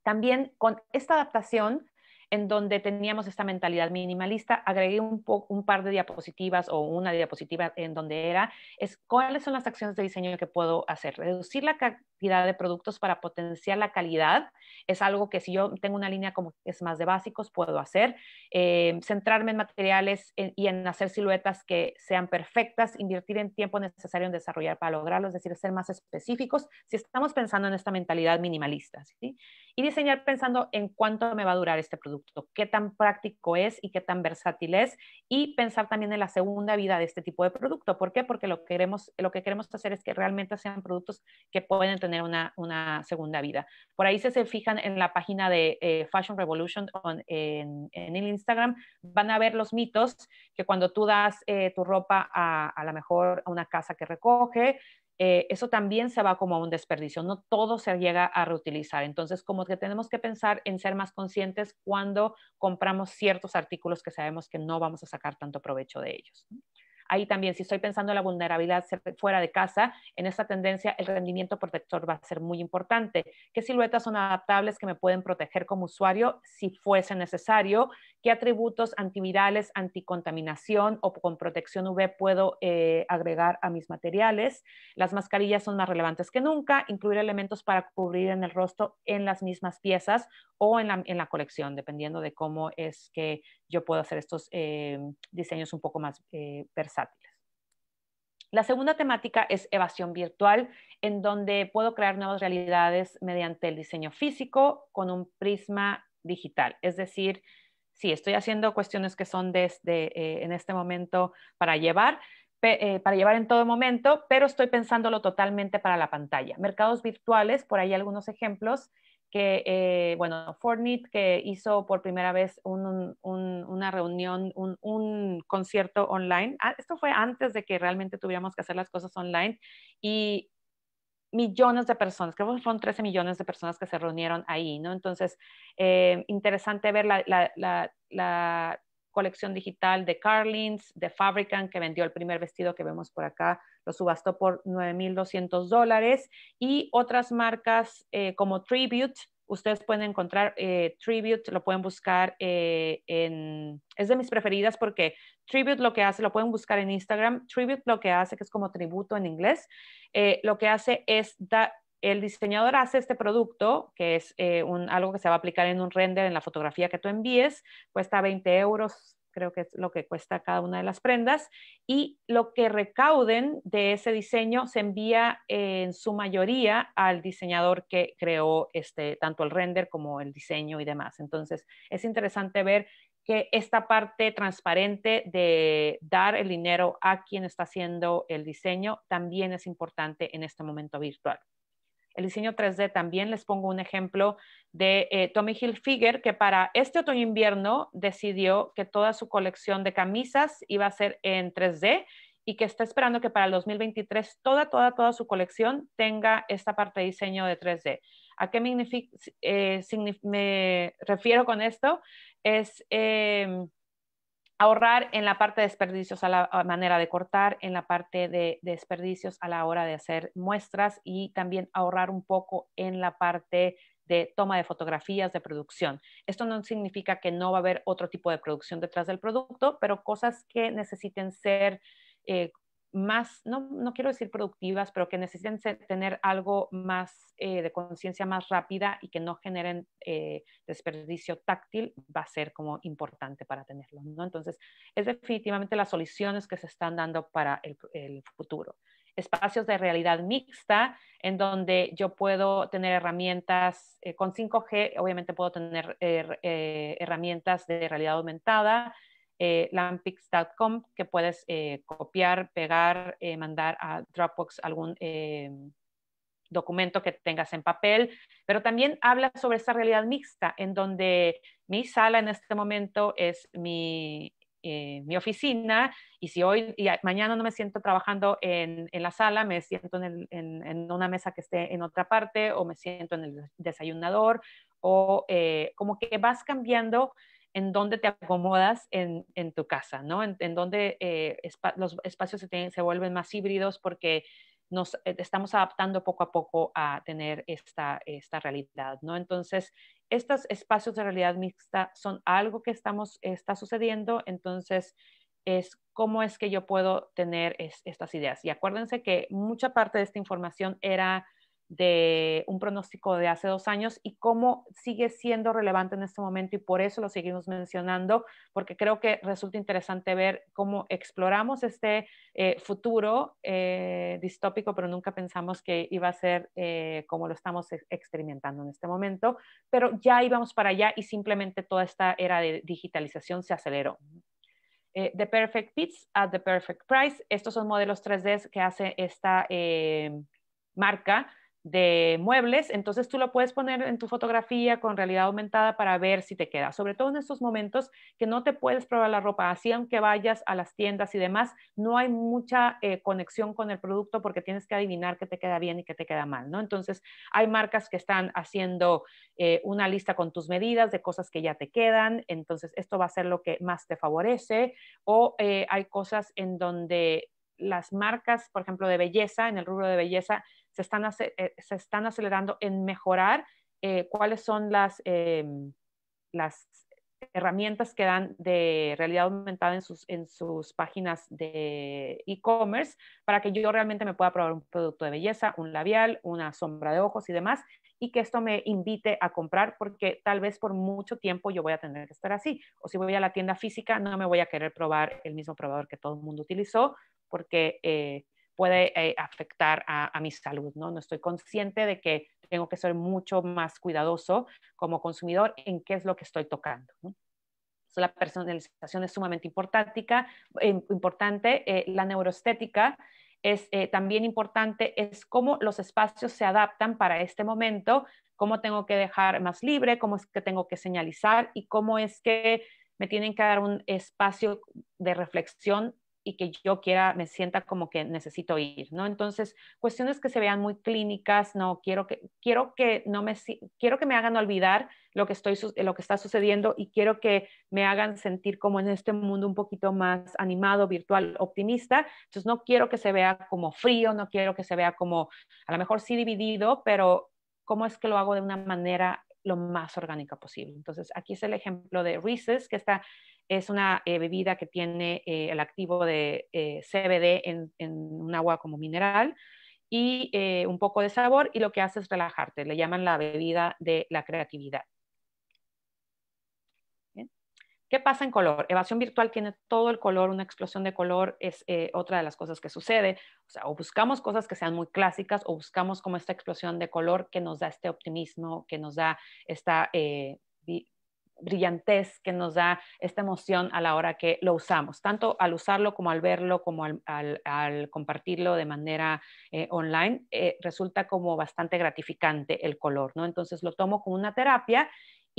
También con esta adaptación en donde teníamos esta mentalidad minimalista. Agregué un, par de diapositivas o una diapositiva en donde era, es cuáles son las acciones de diseño que puedo hacer. Reducir la cantidad de productos para potenciar la calidad es algo que si yo tengo una línea como es más de básicos, puedo hacer. Eh, centrarme en materiales eh, y en hacer siluetas que sean perfectas, invertir en tiempo necesario en desarrollar para lograrlo, es decir, ser más específicos si estamos pensando en esta mentalidad minimalista. ¿sí? y diseñar pensando en cuánto me va a durar este producto, qué tan práctico es y qué tan versátil es y pensar también en la segunda vida de este tipo de producto. ¿Por qué? Porque lo, queremos, lo que queremos hacer es que realmente sean productos que pueden tener una, segunda vida. Por ahí si se fijan en la página de eh, Fashion Revolution en, el Instagram, van a ver los mitos que cuando tú das eh, tu ropa a, a la mejor a una casa que recoge, eh, eso también se va como a un desperdicio, no todo se llega a reutilizar. Entonces, como que tenemos que pensar en ser más conscientes cuando compramos ciertos artículos que sabemos que no vamos a sacar tanto provecho de ellos. Ahí también, si estoy pensando en la vulnerabilidad fuera de casa, en esta tendencia el rendimiento protector va a ser muy importante. ¿Qué siluetas son adaptables que me pueden proteger como usuario si fuese necesario? ¿Qué atributos antivirales, anticontaminación o con protección UV puedo eh, agregar a mis materiales? Las mascarillas son más relevantes que nunca. Incluir elementos para cubrir en el rostro en las mismas piezas o en la colección, dependiendo de cómo es que yo puedo hacer estos em, diseños un poco más eh, versátiles. La segunda temática es evasión virtual, en donde puedo crear nuevas realidades mediante el diseño físico con un prisma digital. Es decir, sí, estoy haciendo cuestiones que son desde eh, en este momento para llevar, eh, para llevar en todo momento, pero estoy pensándolo totalmente para la pantalla. Mercados virtuales, por ahí algunos ejemplos, que, eh, bueno, Fortnite, que hizo por primera vez un, una reunión, un, un, concierto online. Ah, esto fue antes de que realmente tuviéramos que hacer las cosas online y millones de personas, creo que fueron 13 millones de personas que se reunieron ahí, ¿no? Entonces, eh, interesante ver la, la colección digital de Carlins, de Fabricant, que vendió el primer vestido que vemos por acá, lo subastó por 9.200 dólares, y otras marcas eh, como Tribute, ustedes pueden encontrar eh, Tribute, lo pueden buscar eh, en, es de mis preferidas porque Tribute lo que hace, lo pueden buscar en Instagram, Tribute lo que hace, que es como tributo en inglés, lo que hace es da, el diseñador hace este producto, que es eh, algo que se va a aplicar en un render en la fotografía que tú envíes, cuesta 20 euros, creo que es lo que cuesta cada una de las prendas, y lo que recauden de ese diseño se envía en su mayoría al diseñador que creó este, tanto el render como el diseño y demás. Entonces, es interesante ver que esta parte transparente de dar el dinero a quien está haciendo el diseño también es importante en este momento virtual el diseño 3D también. Les pongo un ejemplo de eh, Tommy Hilfiger, que para este otoño-invierno decidió que toda su colección de camisas iba a ser en 3D y que está esperando que para el 2023 toda, toda, toda su colección tenga esta parte de diseño de 3D. ¿A qué eh, me refiero con esto? Es... Em, ahorrar en la parte de desperdicios a la manera de cortar, en la parte de, desperdicios a la hora de hacer muestras y también ahorrar un poco en la parte de toma de fotografías de producción. Esto no significa que no va a haber otro tipo de producción detrás del producto, pero cosas que necesiten ser eh, más, no, quiero decir productivas, pero que necesiten tener algo más eh, de conciencia más rápida y que no generen eh, desperdicio táctil, va a ser como importante para tenerlo. Entonces, es definitivamente las soluciones que se están dando para el, futuro. Espacios de realidad mixta, en donde yo puedo tener herramientas eh, con 5G, obviamente puedo tener herramientas de realidad aumentada, eh, lampix.com que puedes eh, copiar, pegar, eh, mandar a Dropbox algún documento que tengas en papel, pero también habla sobre esta realidad mixta en donde mi sala en este momento es mi, oficina y si hoy y mañana no me siento trabajando en, la sala, me siento en, una mesa que esté en otra parte o me siento en el desayunador o como que vas cambiando en dónde te acomodas en, tu casa, ¿no? En, en dónde eh, los espacios se, vuelven más híbridos porque nos eh, estamos adaptando poco a poco a tener esta, esta realidad, ¿no? Entonces, estos espacios de realidad mixta son algo que estamos, está sucediendo, entonces es cómo es que yo puedo tener estas ideas. Y acuérdense que mucha parte de esta información era de un pronóstico de hace dos años y cómo sigue siendo relevante en este momento y por eso lo seguimos mencionando, porque creo que resulta interesante ver cómo exploramos este eh, futuro eh, distópico, pero nunca pensamos que iba a ser eh, como lo estamos experimentando en este momento, pero ya íbamos para allá y simplemente toda esta era de digitalización se aceleró. the Perfect Fits at the Perfect Price, estos son modelos 3D que hace esta marca de muebles, entonces tú lo puedes poner en tu fotografía con realidad aumentada para ver si te queda, sobre todo en estos momentos que no te puedes probar la ropa, así aunque vayas a las tiendas y demás, no hay mucha eh, conexión con el producto porque tienes que adivinar qué te queda bien y qué te queda mal, ¿no? Entonces hay marcas que están haciendo eh, una lista con tus medidas de cosas que ya te quedan, entonces esto va a ser lo que más te favorece, o eh, hay cosas en donde las marcas, por ejemplo, de belleza, en el rubro de belleza, se están, eh, se están acelerando en mejorar eh, cuáles son las, em, las herramientas que dan de realidad aumentada en sus, en sus páginas de e-commerce para que yo realmente me pueda probar un producto de belleza, un labial, una sombra de ojos y demás, y que esto me invite a comprar porque tal vez por mucho tiempo yo voy a tener que estar así. O si voy a la tienda física, no me voy a querer probar el mismo probador que todo el mundo utilizó porque... Eh, puede eh, afectar a, mi salud, ¿no? No estoy consciente de que tengo que ser mucho más cuidadoso como consumidor en qué es lo que estoy tocando. la personalización es sumamente importante. importante eh, la neuroestética es eh, también importante es cómo los espacios se adaptan para este momento, cómo tengo que dejar más libre, cómo es que tengo que señalizar y cómo es que me tienen que dar un espacio de reflexión y que yo quiera, me sienta como que necesito ir, ¿no? Entonces, cuestiones que se vean muy clínicas, no quiero que quiero que no me quiero que me hagan olvidar lo que estoy lo que está sucediendo y quiero que me hagan sentir como en este mundo un poquito más animado, virtual, optimista. Entonces, no quiero que se vea como frío, no quiero que se vea como a lo mejor sí dividido, pero cómo es que lo hago de una manera lo más orgánica posible. Entonces, aquí es el ejemplo de Reese's, que está es una eh, bebida que tiene eh, el activo de eh, CBD en, un agua como mineral y un poco de sabor y lo que hace es relajarte. Le llaman la bebida de la creatividad. ¿Qué pasa en color? Evasión virtual tiene todo el color, una explosión de color es otra de las cosas que sucede. o buscamos cosas que sean muy clásicas o buscamos como esta explosión de color que nos da este optimismo, que nos da esta brillantez que nos da esta emoción a la hora que lo usamos, tanto al usarlo como al verlo, como al, compartirlo de manera eh, online, eh, resulta como bastante gratificante el color, ¿no? Entonces lo tomo como una terapia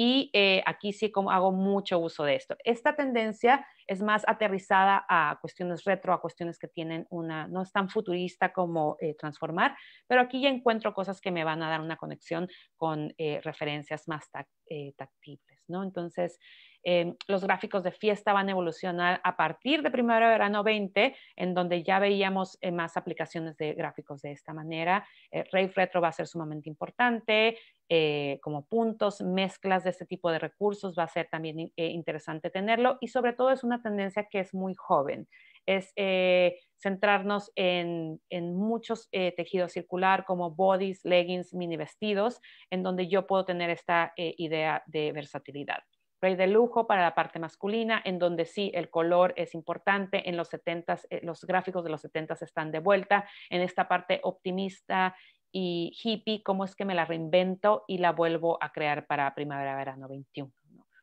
y eh, aquí sí como hago mucho uso de esto. Esta tendencia es más aterrizada a cuestiones retro, a cuestiones que tienen una, no es tan futurista como eh, transformar, pero aquí ya encuentro cosas que me van a dar una conexión con eh, referencias más tactibles, ¿no? Entonces, em, los gráficos de fiesta van a evolucionar a partir de primavera de verano 20, en donde ya veíamos más aplicaciones de gráficos de esta manera. Rave Retro va a ser sumamente importante, eh, como puntos, mezclas de este tipo de recursos, va a ser también eh, interesante tenerlo y sobre todo es una tendencia que es muy joven, es eh, centrarnos en, muchos tejidos circular como bodies, leggings, mini vestidos, en donde yo puedo tener esta idea de versatilidad rey de lujo para la parte masculina, en donde sí el color es importante, en los 70 los gráficos de los 70 s están de vuelta, en esta parte optimista y hippie, cómo es que me la reinvento y la vuelvo a crear para primavera-verano 21.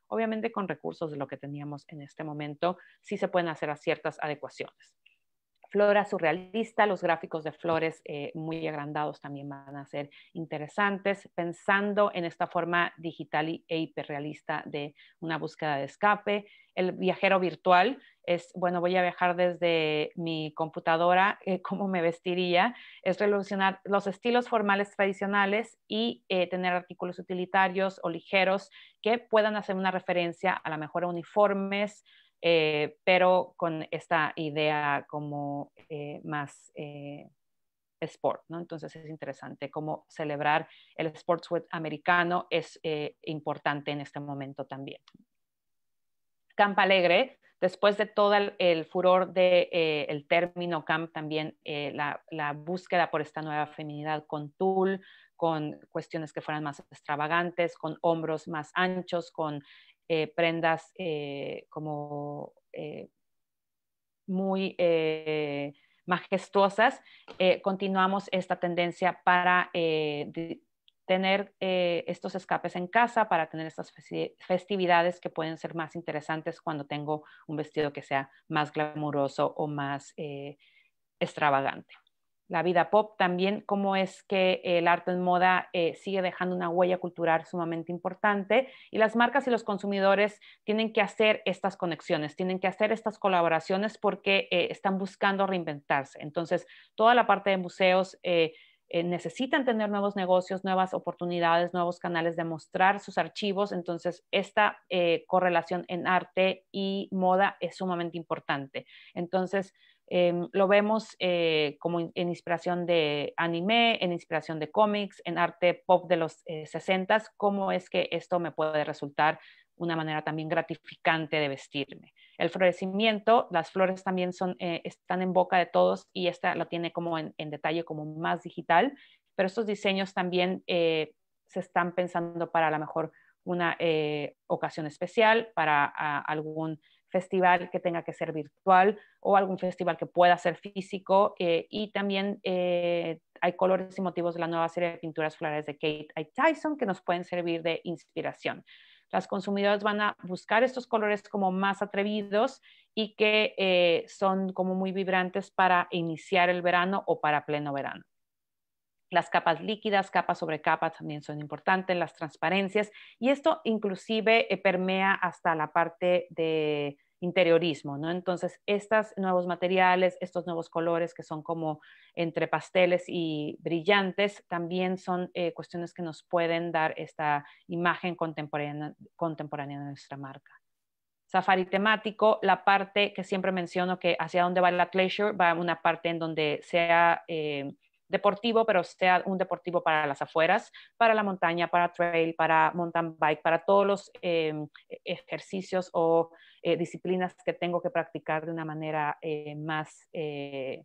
Obviamente con recursos de lo que teníamos en este momento, sí se pueden hacer a ciertas adecuaciones flora surrealista, los gráficos de flores eh, muy agrandados también van a ser interesantes, pensando en esta forma digital e hiperrealista de una búsqueda de escape. El viajero virtual es, bueno, voy a viajar desde mi computadora, eh, cómo me vestiría, es revolucionar los estilos formales tradicionales y eh, tener artículos utilitarios o ligeros que puedan hacer una referencia a la mejor a uniformes, eh, pero con esta idea como eh, más eh, sport, ¿no? Entonces es interesante cómo celebrar el sportswear americano es importante en este momento también. Camp Alegre, después de todo el, furor del de, el término camp, también la, la búsqueda por esta nueva feminidad con tul, con cuestiones que fueran más extravagantes, con hombros más anchos, con eh, prendas eh, como eh, muy majestuosas, continuamos esta tendencia para tener estos escapes en casa, para tener estas festividades que pueden ser más interesantes cuando tengo un vestido que sea más glamuroso o más extravagante la vida pop, también cómo es que el arte en moda eh, sigue dejando una huella cultural sumamente importante y las marcas y los consumidores tienen que hacer estas conexiones, tienen que hacer estas colaboraciones porque eh, están buscando reinventarse. Entonces, toda la parte de museos... Eh, necesitan tener nuevos negocios, nuevas oportunidades, nuevos canales de mostrar sus archivos. Entonces, esta correlación en arte y moda es sumamente importante. Entonces, Em, lo vemos eh, como en inspiración de anime, en inspiración de cómics, en arte pop de los 60s, eh, cómo es que esto me puede resultar una manera también gratificante de vestirme. El florecimiento, las flores también eh, están en boca de todos y esta lo tiene como en, detalle como más digital, pero estos diseños también se están pensando para a lo mejor una ocasión especial, para algún festival que tenga que ser virtual o algún festival que pueda ser físico. Eh, y también eh, hay colores y motivos de la nueva serie de pinturas florales de Kate Tyson que nos pueden servir de inspiración. Las consumidoras van a buscar estos colores como más atrevidos y que eh, son como muy vibrantes para iniciar el verano o para pleno verano. Las capas líquidas, capas sobre capa también son importantes, las transparencias y esto inclusive permea hasta la parte de interiorismo, ¿no? Entonces, estos nuevos materiales, estos nuevos colores que son como entre pasteles y brillantes, también son eh, cuestiones que nos pueden dar esta imagen contemporánea, contemporánea de nuestra marca. Safari temático, la parte que siempre menciono que hacia dónde va la pleasure, va una parte en donde sea... Eh, deportivo, pero sea un deportivo para las afueras, para la montaña, para trail, para mountain bike, para todos los em, e-, ejercicios o eh, disciplinas que tengo que practicar de una manera eh, más eh,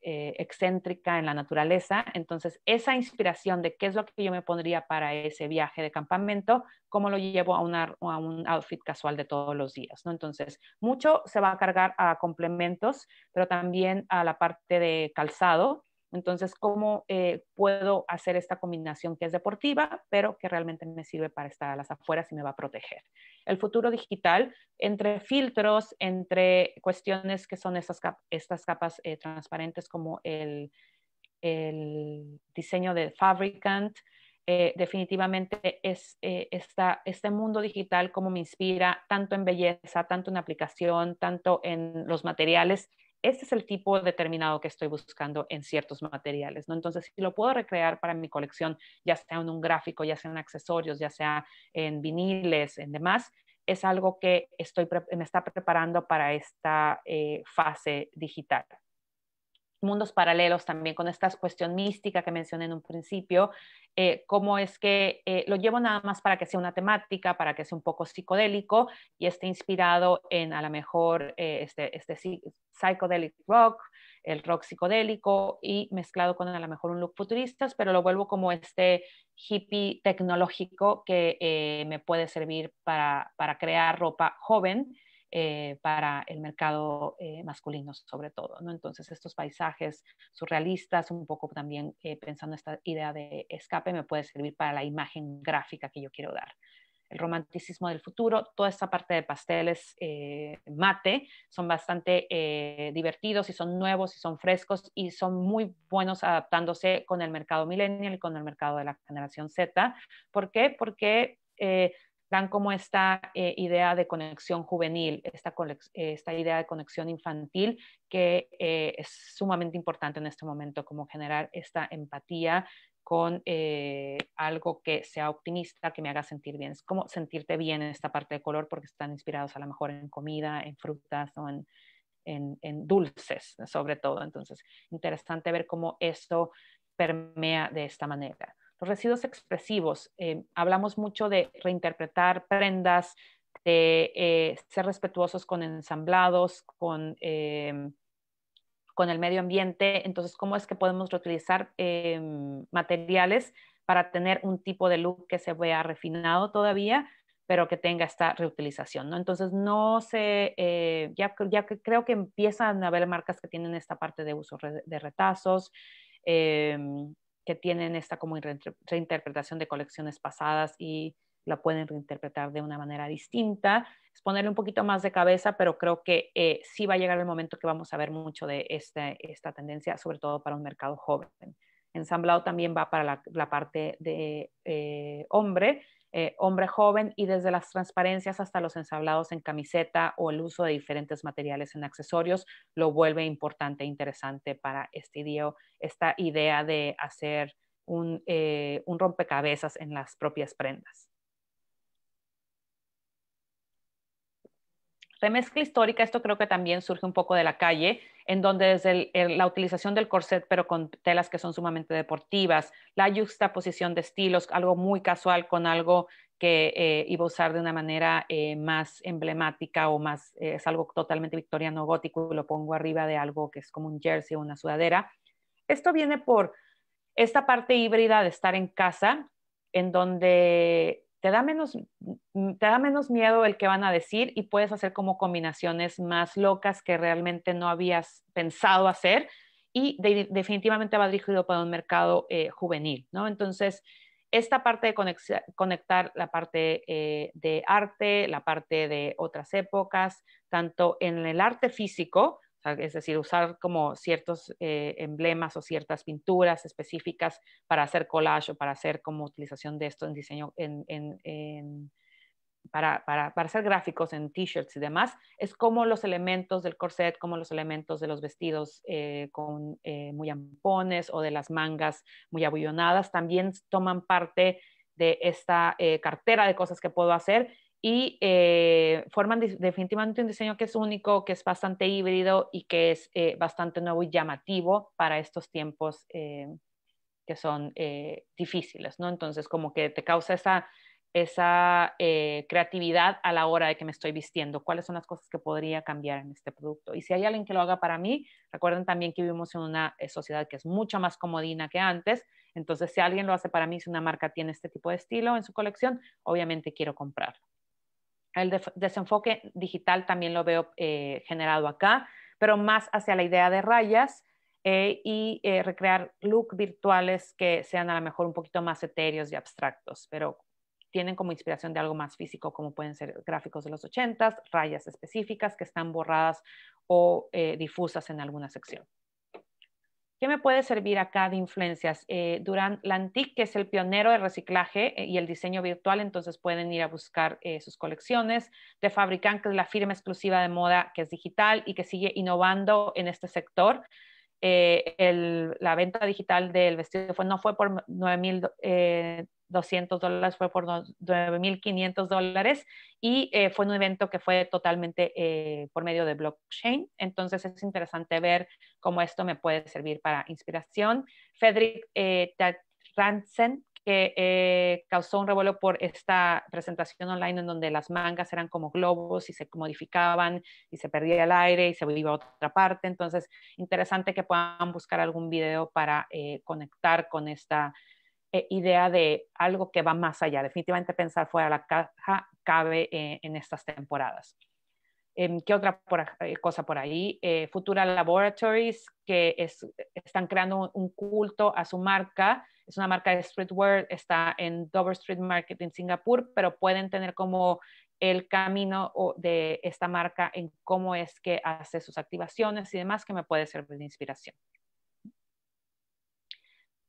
excéntrica en la naturaleza. Entonces, esa inspiración de qué es lo que yo me pondría para ese viaje de campamento, cómo lo llevo a, un outfit casual de todos los días, Entonces, mucho se va a cargar a complementos, pero también a la parte de calzado, entonces, ¿cómo eh, puedo hacer esta combinación que es deportiva, pero que realmente me sirve para estar a las afueras y me va a proteger? El futuro digital, entre filtros, entre cuestiones que son estas, capas eh, transparentes como el, diseño de Fabricant, eh, definitivamente es este mundo digital como me inspira tanto en belleza, tanto en aplicación, tanto en los materiales este es el tipo determinado que estoy buscando en ciertos materiales, ¿no? Entonces, si lo puedo recrear para mi colección, ya sea en un gráfico, ya sea en accesorios, ya sea en viniles, en demás, es algo que estoy, me está preparando para esta eh, fase digital mundos paralelos también con esta cuestión mística que mencioné en un principio, eh, cómo es que eh, lo llevo nada más para que sea una temática, para que sea un poco psicodélico y esté inspirado en a lo mejor eh, este, este rock, el rock psicodélico y mezclado con a lo mejor un look futurista, pero lo vuelvo como este hippie tecnológico que eh, me puede servir para, para crear ropa joven eh, para el mercado eh, masculino sobre todo. ¿no? Entonces estos paisajes surrealistas, un poco también eh, pensando esta idea de escape, me puede servir para la imagen gráfica que yo quiero dar. El romanticismo del futuro, toda esta parte de pasteles eh, mate, son bastante divertidos y son nuevos y son frescos y son muy buenos adaptándose con el mercado millennial y con el mercado de la generación Z. ¿Por qué? Porque dan como esta eh, idea de conexión juvenil, eh, esta, idea de conexión infantil que eh, es sumamente importante en este momento, como generar esta empatía con algo que sea optimista, que me haga sentir bien. Es como sentirte bien en esta parte de color porque están inspirados a lo mejor en comida, en frutas o en, en dulces, sobre todo. Entonces, interesante ver cómo esto permea de esta manera. Los residuos expresivos, eh, hablamos mucho de reinterpretar prendas, de eh, ser respetuosos con ensamblados, con, eh, con el medio ambiente. Entonces, ¿cómo es que podemos reutilizar materiales para tener un tipo de look que se vea refinado todavía? pero que tenga esta reutilización, ¿no? Entonces, no sé, ya, ya creo que empiezan a haber marcas que tienen esta parte de uso de retazos, que tienen esta como reinterpretación de colecciones pasadas y la pueden reinterpretar de una manera distinta, es ponerle un poquito más de cabeza, pero creo que eh, sí va a llegar el momento que vamos a ver mucho de este, esta, tendencia, sobre todo para un mercado joven. Ensamblado también va para la, parte de eh, hombre, eh, hombre joven y desde las transparencias hasta los ensablados en camiseta o el uso de diferentes materiales en accesorios lo vuelve importante e interesante para este día, esta idea de hacer eh, un rompecabezas en las propias prendas. Remezcla histórica, esto creo que también surge un poco de la calle, en donde desde la utilización del corset, pero con telas que son sumamente deportivas, la juxtaposición de estilos, algo muy casual con algo que eh, iba a usar de una manera eh, más emblemática o más, eh, es algo totalmente victoriano gótico, lo pongo arriba de algo que es como un jersey o una sudadera. Esto viene por esta parte híbrida de estar en casa, en donde Mm, te da menos, miedo el que van a decir y puedes hacer como combinaciones más locas que realmente no habías pensado hacer y definitivamente va dirigido para un mercado eh, juvenil, ¿no? Entonces, esta parte de conectar, la parte eh, de arte, la parte de otras épocas, tanto en el arte físico es decir, usar como ciertos eh, emblemas o ciertas pinturas específicas para hacer collage o para hacer como utilización de esto en diseño, en, para, para, hacer gráficos en t-shirts y demás, es como los elementos del corset, como los elementos de los vestidos eh, con eh, muy ampones o de las mangas muy abullonadas, también toman parte de esta cartera de cosas que puedo hacer y eh, forman definitivamente un diseño que es único, que es bastante híbrido y que es eh, bastante nuevo y llamativo para estos tiempos eh, que son difíciles, ¿no? Entonces, como que te causa esa, esa creatividad a la hora de que me estoy vistiendo, cuáles son las cosas que podría cambiar en este producto. Y si hay alguien que lo haga para mí, recuerden también que vivimos en una sociedad que es mucho más comodina que antes, entonces si alguien lo hace para mí, si una marca tiene este tipo de estilo en su colección, obviamente quiero comprarlo. El desenfoque digital también lo veo eh, generado acá, pero más hacia la idea de rayas eh, y eh, recrear look virtuales que sean a lo mejor un poquito más etéreos y abstractos, pero tienen como inspiración de algo más físico, como pueden ser gráficos de los 80, rayas específicas que están borradas o difusas en alguna sección. ¿Qué me puede servir acá de influencias? Eh, Durant Lantic, que es el pionero de reciclaje eh, y el diseño virtual, entonces pueden ir a buscar eh, sus colecciones. De fabricante que es la firma exclusiva de moda que es digital y que sigue innovando en este sector. Eh, la venta digital del vestido no fue por 9 mil 200 dólares fue por 9.500 dólares y eh, fue un evento que fue totalmente eh, por medio de blockchain. Entonces es interesante ver cómo esto me puede servir para inspiración. Federic eh, que eh, causó un revuelo por esta presentación online en donde las mangas eran como globos y se modificaban y se perdía el aire y se iba a otra parte. Entonces, interesante que puedan buscar algún video para conectar con esta eh, idea de algo que va más allá. Definitivamente pensar fuera de la caja cabe eh, en estas temporadas. Em, ¿Qué otra eh, cosa por ahí? Futura Laboratories, que están creando un culto a su marca. Es una marca de streetwear, está en Dover Street Market en Singapur, pero pueden tener como el camino de esta marca en cómo es que hace sus activaciones y demás, que me puede servir de inspiración.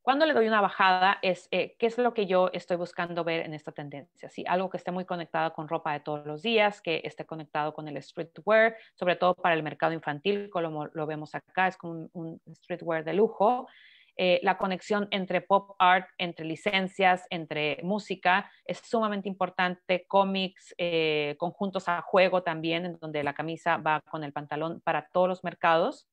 Cuando le doy una bajada es eh, qué es lo que yo estoy buscando ver en esta tendencia. Sí, algo que esté muy conectado con ropa de todos los días, que esté conectado con el streetwear, sobre todo para el mercado infantil, como lo vemos acá, es como un, streetwear de lujo. Eh, la conexión entre pop art, entre licencias, entre música es sumamente importante, cómics, eh, conjuntos a juego también, en donde la camisa va con el pantalón para todos los mercados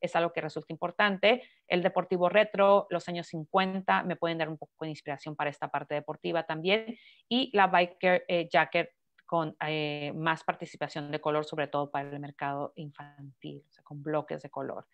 es algo que resulta importante. El deportivo retro, los años 50, me pueden dar un poco de inspiración para esta parte deportiva también. Y la biker eh, jacket con eh, más participación de color, sobre todo para el mercado infantil, con bloques de color.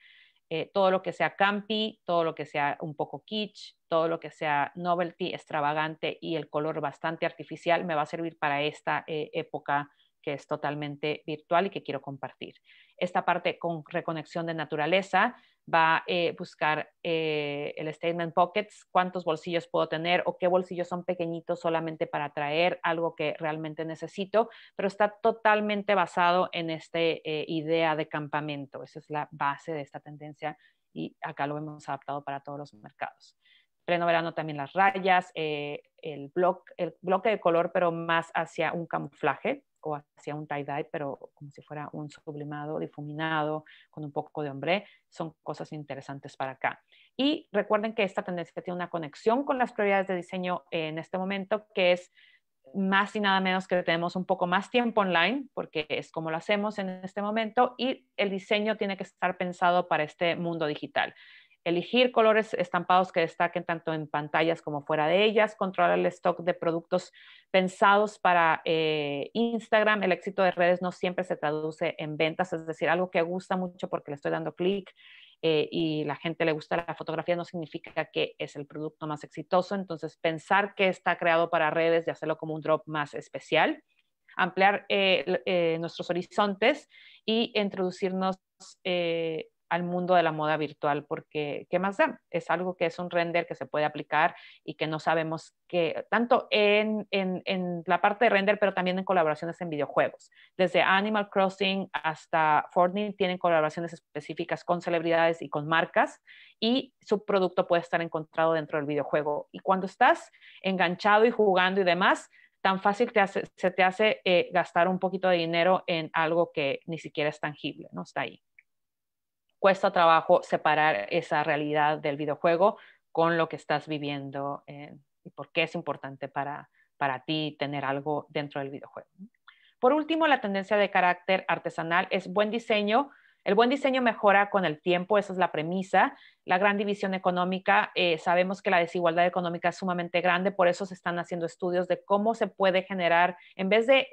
Eh, todo lo que sea campy, todo lo que sea un poco kitsch, todo lo que sea novelty, extravagante y el color bastante artificial me va a servir para esta época que es totalmente virtual y que quiero compartir. Esta parte con reconexión de naturaleza va a eh, buscar eh, el statement pockets, cuántos bolsillos puedo tener o qué bolsillos son pequeñitos solamente para traer algo que realmente necesito, pero está totalmente basado en esta eh, idea de campamento. Esa es la base de esta tendencia y acá lo hemos adaptado para todos los mercados pleno verano también las rayas, el, el bloque de color, pero más hacia un camuflaje o hacía un tie-dye, pero como si fuera un sublimado, difuminado, con un poco de hombre, son cosas interesantes para acá. Y recuerden que esta tendencia tiene una conexión con las prioridades de diseño en este momento, que es más y nada menos que tenemos un poco más tiempo online, porque es como lo hacemos en este momento, y el diseño tiene que estar pensado para este mundo digital elegir colores estampados que destaquen tanto en pantallas como fuera de ellas, controlar el stock de productos pensados para eh, Instagram. El éxito de redes no siempre se traduce en ventas, es decir, algo que gusta mucho porque le estoy dando clic eh, y la gente le gusta la fotografía no significa que es el producto más exitoso. Entonces, pensar que está creado para redes y hacerlo como un drop más especial ampliar eh, nuestros horizontes y introducirnos al mundo de la moda virtual, porque ¿qué más da? Es algo que es un render que se puede aplicar y que no sabemos que, tanto en, en, en, la parte de render, pero también en colaboraciones en videojuegos. Desde Animal Crossing hasta Fortnite tienen colaboraciones específicas con celebridades y con marcas y su producto puede estar encontrado dentro del videojuego. Y cuando estás enganchado y jugando y demás, tan fácil te se te hace eh, gastar un poquito de dinero en algo que ni siquiera es tangible, no está ahí cuesta trabajo separar esa realidad del videojuego con lo que estás viviendo eh, y por qué es importante para, para ti tener algo dentro del videojuego. Por último, la tendencia de carácter artesanal es buen diseño. El buen diseño mejora con el tiempo, esa es la premisa. La gran división económica, eh, sabemos que la desigualdad económica es sumamente grande, por eso se están haciendo estudios de cómo se puede generar, en vez de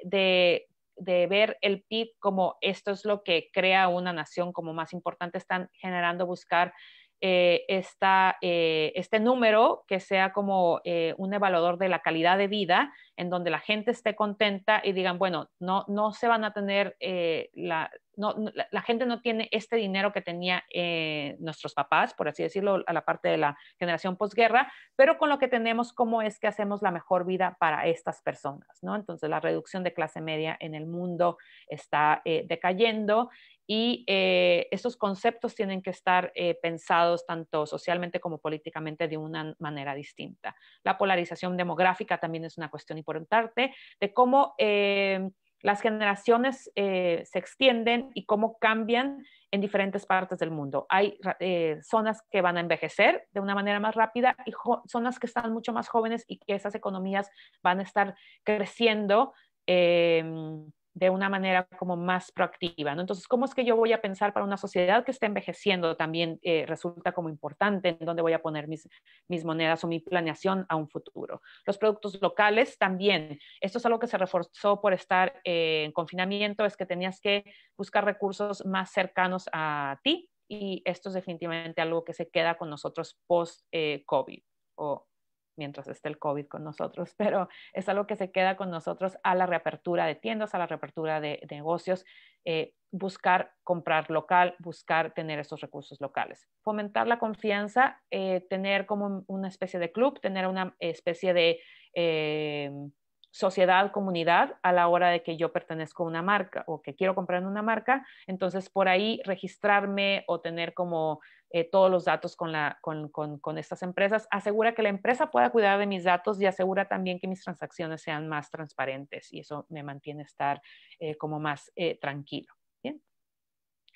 de ver el PIB como esto es lo que crea una nación como más importante, están generando buscar eh, eh, este número que sea como eh, un evaluador de la calidad de vida, en donde la gente esté contenta y digan, bueno, no, no se van a tener, la, gente no tiene este dinero que tenía nuestros papás, por así decirlo, a la parte de la generación posguerra, pero con lo que tenemos, ¿cómo es que hacemos la mejor vida para estas personas? ¿no? Entonces, la reducción de clase media en el mundo está decayendo y eh, estos conceptos tienen que estar eh, pensados tanto socialmente como políticamente de una manera distinta. La polarización demográfica también es una cuestión importante de cómo eh, las generaciones se extienden y cómo cambian en diferentes partes del mundo. Hay zonas que van a envejecer de una manera más rápida y zonas que están mucho más jóvenes y que esas economías van a estar creciendo em, de una manera como más proactiva. ¿no? Entonces, ¿cómo es que yo voy a pensar para una sociedad que está envejeciendo también eh, resulta como importante en dónde voy a poner mis, mis monedas o mi planeación a un futuro? Los productos locales también. Esto es algo que se reforzó por estar eh, en confinamiento, es que tenías que buscar recursos más cercanos a ti y esto es definitivamente algo que se queda con nosotros post-COVID eh, o mientras esté el COVID con nosotros, pero es algo que se queda con nosotros a la reapertura de tiendas, a la reapertura de, negocios, eh, buscar comprar local, buscar tener esos recursos locales, fomentar la confianza, eh, tener como una especie de club, tener una especie de... Eh, sociedad, comunidad, a la hora de que yo pertenezco a una marca o que quiero comprar en una marca, entonces por ahí registrarme o tener como eh, todos los datos con, la, con, con, con, estas empresas, asegura que la empresa pueda cuidar de mis datos y asegura también que mis transacciones sean más transparentes y eso me mantiene estar eh, como más eh, tranquilo.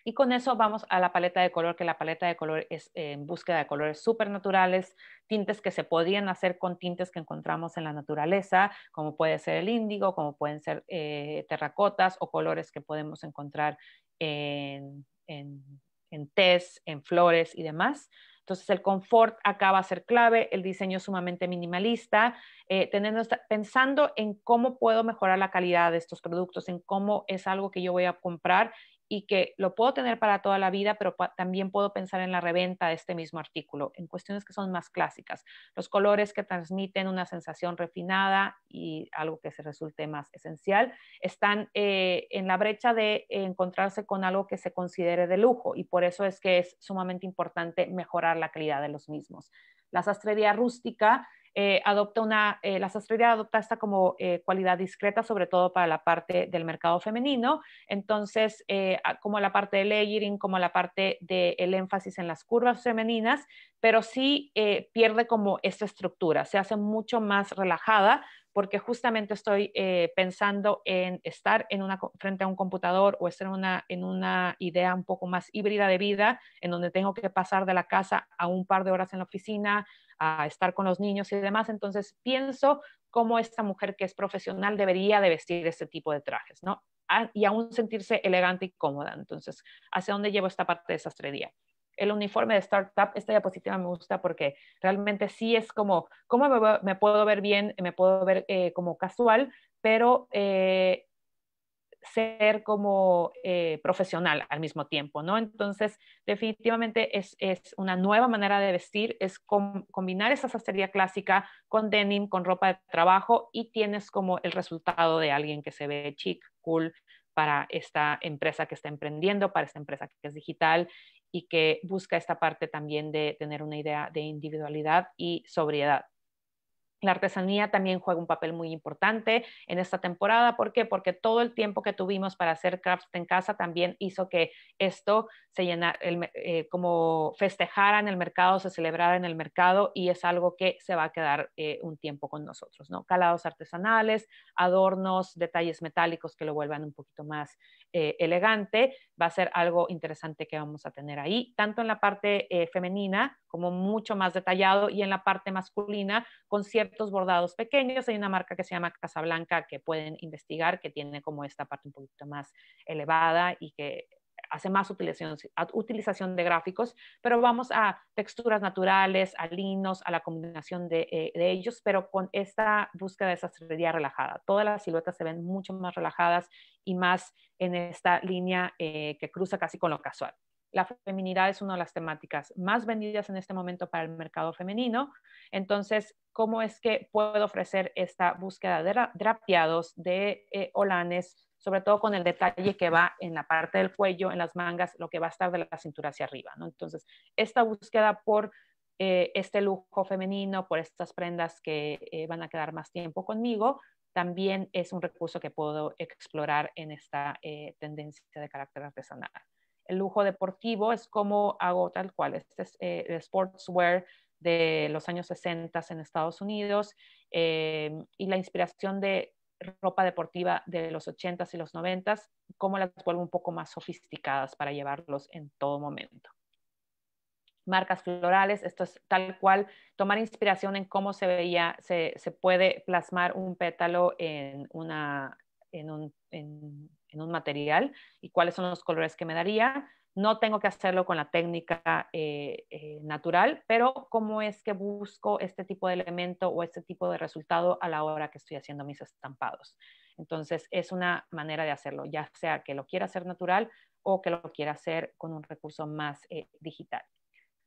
Y con eso vamos a la paleta de color, que la paleta de color es en eh, búsqueda de colores naturales, tintes que se podían hacer con tintes que encontramos en la naturaleza, como puede ser el índigo, como pueden ser eh, terracotas o colores que podemos encontrar en, en, en tés, en flores y demás. Entonces el confort acá va a ser clave, el diseño sumamente minimalista, eh, teniendo, pensando en cómo puedo mejorar la calidad de estos productos, en cómo es algo que yo voy a comprar y que lo puedo tener para toda la vida, pero también puedo pensar en la reventa de este mismo artículo, en cuestiones que son más clásicas, los colores que transmiten una sensación refinada y algo que se resulte más esencial, están eh, en la brecha de encontrarse con algo que se considere de lujo y por eso es que es sumamente importante mejorar la calidad de los mismos. La sastrería rústica eh, adopta una, eh, la sastrería adopta esta como eh, cualidad discreta, sobre todo para la parte del mercado femenino. Entonces, como la parte del layering, como la parte del énfasis en las curvas femeninas, pero sí pierde como esta estructura, se hace mucho más relajada porque justamente estoy pensando en estar en una, frente a un computador o estar en una, en una idea un poco más híbrida de vida, en donde tengo que pasar de la casa a un par de horas en la oficina, a estar con los niños y demás. Entonces pienso cómo esta mujer que es profesional debería de vestir este tipo de trajes, ¿no? Ah, y aún sentirse elegante y cómoda. Entonces, ¿hacia dónde llevo esta parte de sastrería? el uniforme de startup, esta diapositiva me gusta porque realmente sí es como, ¿cómo me, puedo ver bien? Me puedo ver eh, como casual, pero eh, ser como eh, profesional al mismo tiempo, ¿no? Entonces, definitivamente es, es una nueva manera de vestir, es combinar esa sastrería clásica con denim, con ropa de trabajo y tienes como el resultado de alguien que se ve chic, cool para esta empresa que está emprendiendo, para esta empresa que es digital y que busca esta parte también de tener una idea de individualidad y sobriedad la artesanía también juega un papel muy importante en esta temporada. ¿Por qué? Porque todo el tiempo que tuvimos para hacer craft en casa también hizo que esto se llenara, eh, como festejara en el mercado, se celebrara en el mercado y es algo que se va a quedar eh, un tiempo con nosotros, ¿no? Calados artesanales, adornos, detalles metálicos que lo vuelvan un poquito más eh, elegante. Va a ser algo interesante que vamos a tener ahí, tanto en la parte femenina como mucho más detallado y en la parte masculina con cierto bordados pequeños. Hay una marca que se llama Casablanca que pueden investigar, que tiene como esta parte un poquito más elevada y que hace más utilización, de gráficos, pero vamos a texturas naturales, a linos, a la combinación de, eh, ellos, pero con esta búsqueda de esa sastrería relajada. Todas las siluetas se ven mucho más relajadas y más en esta línea eh, que cruza casi con lo casual la feminidad es una de las temáticas más vendidas en este momento para el mercado femenino. Entonces, ¿cómo es que puedo ofrecer esta búsqueda de drapeados, de eh, olanes, sobre todo con el detalle que va en la parte del cuello, en las mangas, lo que va a estar de la cintura hacia arriba? Entonces, esta búsqueda por eh, este lujo femenino, por estas prendas que eh, van a quedar más tiempo conmigo, también es un recurso que puedo explorar en esta tendencia de carácter artesanal el lujo deportivo es como hago tal cual, este es eh, el sportswear de los años 60 en Estados Unidos eh, y la inspiración de ropa deportiva de los 80s y los 90s, cómo las vuelvo un poco más sofisticadas para llevarlos en todo momento. Marcas florales, esto es tal cual, tomar inspiración en cómo se veía, se, puede plasmar un pétalo en, una, un, en un material y cuáles son los colores que me daría. No tengo que hacerlo con la técnica eh, eh, natural, pero cómo es que busco este tipo de elemento o este tipo de resultado a la hora que estoy haciendo mis estampados. Entonces, es una manera de hacerlo, ya sea que lo quiera hacer natural o que lo quiera hacer con un recurso más eh, digital.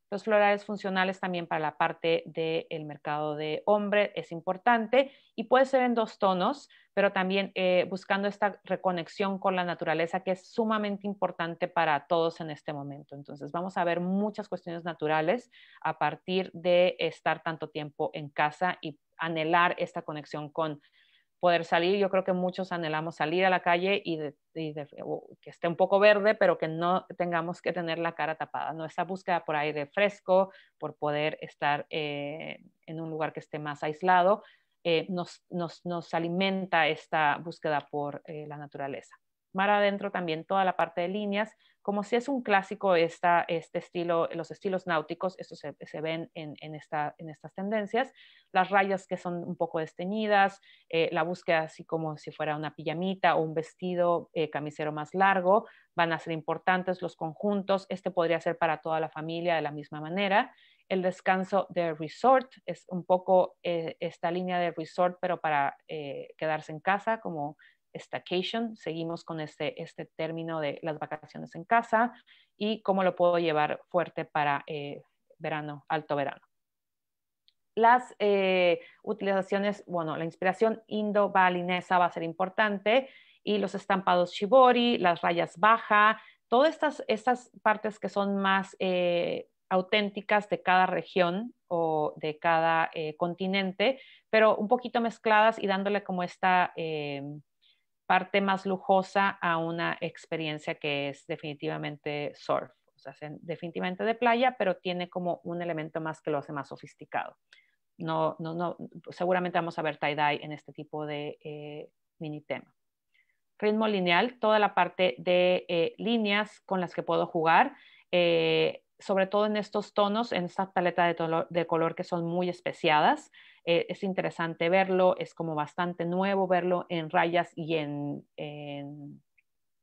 Los florales funcionales también para la parte del mercado de hombre es importante y puede ser en dos tonos, pero también eh, buscando esta reconexión con la naturaleza que es sumamente importante para todos en este momento. Entonces vamos a ver muchas cuestiones naturales a partir de estar tanto tiempo en casa y anhelar esta conexión con poder salir. Yo creo que muchos anhelamos salir a la calle y, que esté un poco verde, pero que no tengamos que tener la cara tapada. No Esa búsqueda por aire fresco, por poder estar eh, en un lugar que esté más aislado, eh, nos, nos, alimenta esta búsqueda por eh, la naturaleza mar adentro también toda la parte de líneas, como si es un clásico esta, este estilo, los estilos náuticos, esto se, ven en, esta, en, estas tendencias, las rayas que son un poco desteñidas, eh, la búsqueda así como si fuera una pijamita o un vestido eh, camisero más largo, van a ser importantes los conjuntos, este podría ser para toda la familia de la misma manera, el descanso de resort es un poco eh, esta línea de resort, pero para quedarse en casa, como staycation, seguimos con este, este término de las vacaciones en casa y cómo lo puedo llevar fuerte para eh, verano, alto verano. Las eh, utilizaciones, bueno, la inspiración indo-balinesa va a ser importante y los estampados shibori, las rayas baja, todas estas, estas partes que son más eh, auténticas de cada región o de cada continente, pero un poquito mezcladas y dándole como esta, parte más lujosa a una experiencia que es definitivamente surf, o sea, definitivamente de playa, pero tiene como un elemento más que lo hace más sofisticado. No, no, no, seguramente vamos a ver tie-dye en este tipo de eh, mini tema. Ritmo lineal, toda la parte de eh, líneas con las que puedo jugar. Eh, sobre todo en estos tonos, en esta paleta de, color que son muy especiadas. Eh, es interesante verlo, es como bastante nuevo verlo en rayas y en,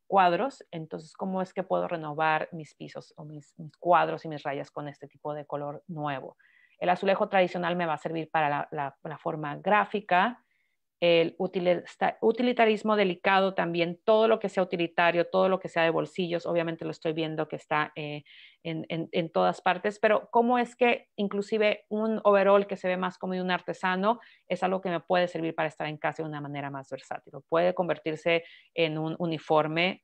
cuadros. Entonces, ¿cómo es que puedo renovar mis pisos o mis, cuadros y mis rayas con este tipo de color nuevo? El azulejo tradicional me va a servir para la, forma gráfica, el utilitarismo delicado también, todo lo que sea utilitario, todo lo que sea de bolsillos, obviamente lo estoy viendo que está eh, en, todas partes, pero cómo es que inclusive un overall que se ve más como de un artesano es algo que me puede servir para estar en casa de una manera más versátil, puede convertirse en un uniforme,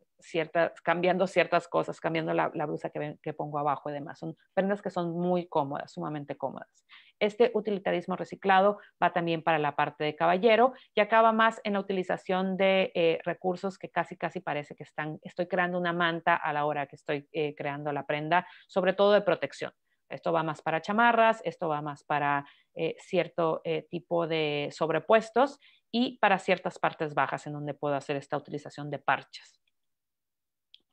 cambiando ciertas cosas, cambiando la, blusa que, pongo abajo y demás. Son prendas que son muy cómodas, sumamente cómodas. Este utilitarismo reciclado va también para la parte de caballero y acaba más en la utilización de eh, recursos que casi, casi parece que están, estoy creando una manta a la hora que estoy eh, creando la prenda sobre todo de protección. Esto va más para chamarras, esto va más para eh, cierto eh, tipo de sobrepuestos y para ciertas partes bajas en donde puedo hacer esta utilización de parches.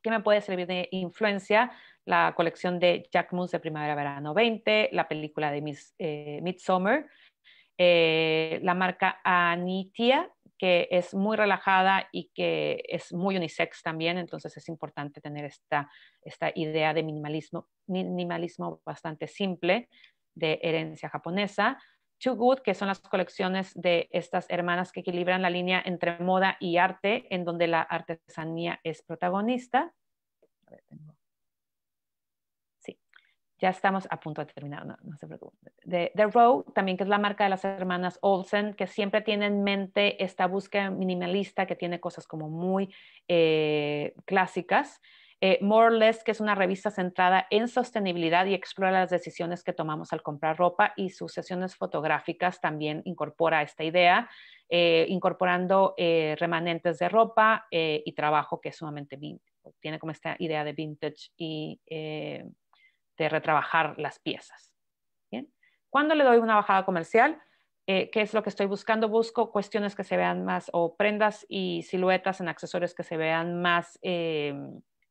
¿Qué me puede servir de influencia? La colección de Jack Moose de Primavera-Verano 20, la película de Miss, eh, Midsummer, la marca Anitia que es muy relajada y que es muy unisex también, entonces es importante tener esta, esta idea de minimalismo, minimalismo bastante simple de herencia japonesa. Too Good, que son las colecciones de estas hermanas que equilibran la línea entre moda y arte, en donde la artesanía es protagonista. A ver, tengo ya estamos a punto de terminar, no, no se preocupe De, Row, también que es la marca de las hermanas Olsen, que siempre tiene en mente esta búsqueda minimalista que tiene cosas como muy eh, clásicas. Eh, More or Less, que es una revista centrada en sostenibilidad y explora las decisiones que tomamos al comprar ropa y sus sesiones fotográficas también incorpora esta idea, eh, incorporando remanentes de ropa y trabajo que es sumamente vintage, tiene como esta idea de vintage y de retrabajar las piezas. ¿Bien? Cuando le doy una bajada comercial, eh, ¿qué es lo que estoy buscando? Busco cuestiones que se vean más o prendas y siluetas en accesorios que se vean más eh,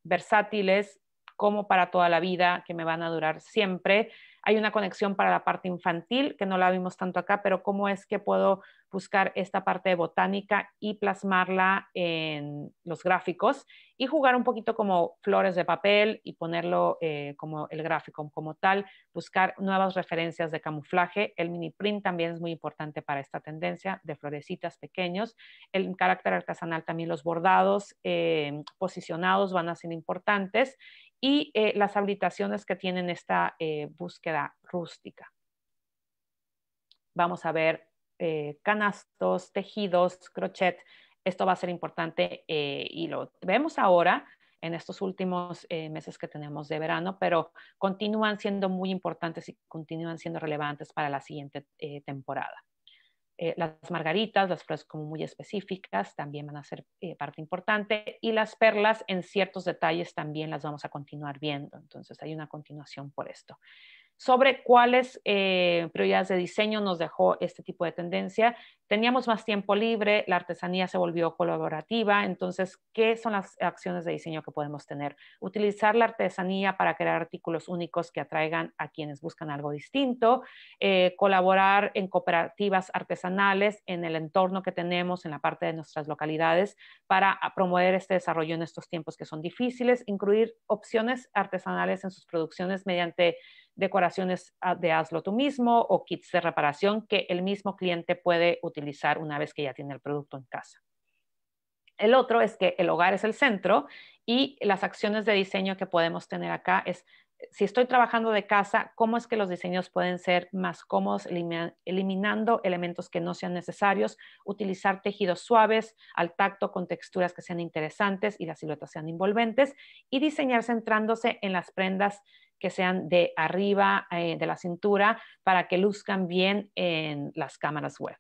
versátiles como para toda la vida, que me van a durar siempre hay una conexión para la parte infantil, que no la vimos tanto acá, pero cómo es que puedo buscar esta parte de botánica y plasmarla en los gráficos y jugar un poquito como flores de papel y ponerlo eh, como el gráfico como tal, buscar nuevas referencias de camuflaje. El mini print también es muy importante para esta tendencia de florecitas pequeños. El carácter artesanal también los bordados eh, posicionados van a ser importantes y eh, las habilitaciones que tienen esta eh, búsqueda rústica. Vamos a ver eh, canastos, tejidos, crochet. Esto va a ser importante y lo vemos ahora en estos últimos meses que tenemos de verano, pero continúan siendo muy importantes y continúan siendo relevantes para la siguiente temporada. Eh, las margaritas, las flores como muy específicas, también van a ser eh, parte importante. Y las perlas en ciertos detalles también las vamos a continuar viendo. Entonces hay una continuación por esto. Sobre cuáles eh, prioridades de diseño nos dejó este tipo de tendencia, teníamos más tiempo libre, la artesanía se volvió colaborativa, entonces, ¿qué son las acciones de diseño que podemos tener? Utilizar la artesanía para crear artículos únicos que atraigan a quienes buscan algo distinto, eh, colaborar en cooperativas artesanales en el entorno que tenemos, en la parte de nuestras localidades, para ah, promover este desarrollo en estos tiempos que son difíciles, incluir opciones artesanales en sus producciones mediante decoraciones ah, de hazlo tú mismo o kits de reparación que el mismo cliente puede utilizar una vez que ya tiene el producto en casa. El otro es que el hogar es el centro y las acciones de diseño que podemos tener acá es, si estoy trabajando de casa, cómo es que los diseños pueden ser más cómodos, eliminando elementos que no sean necesarios, utilizar tejidos suaves al tacto con texturas que sean interesantes y las siluetas sean envolventes y diseñar centrándose en las prendas que sean de arriba eh, de la cintura para que luzcan bien en las cámaras web.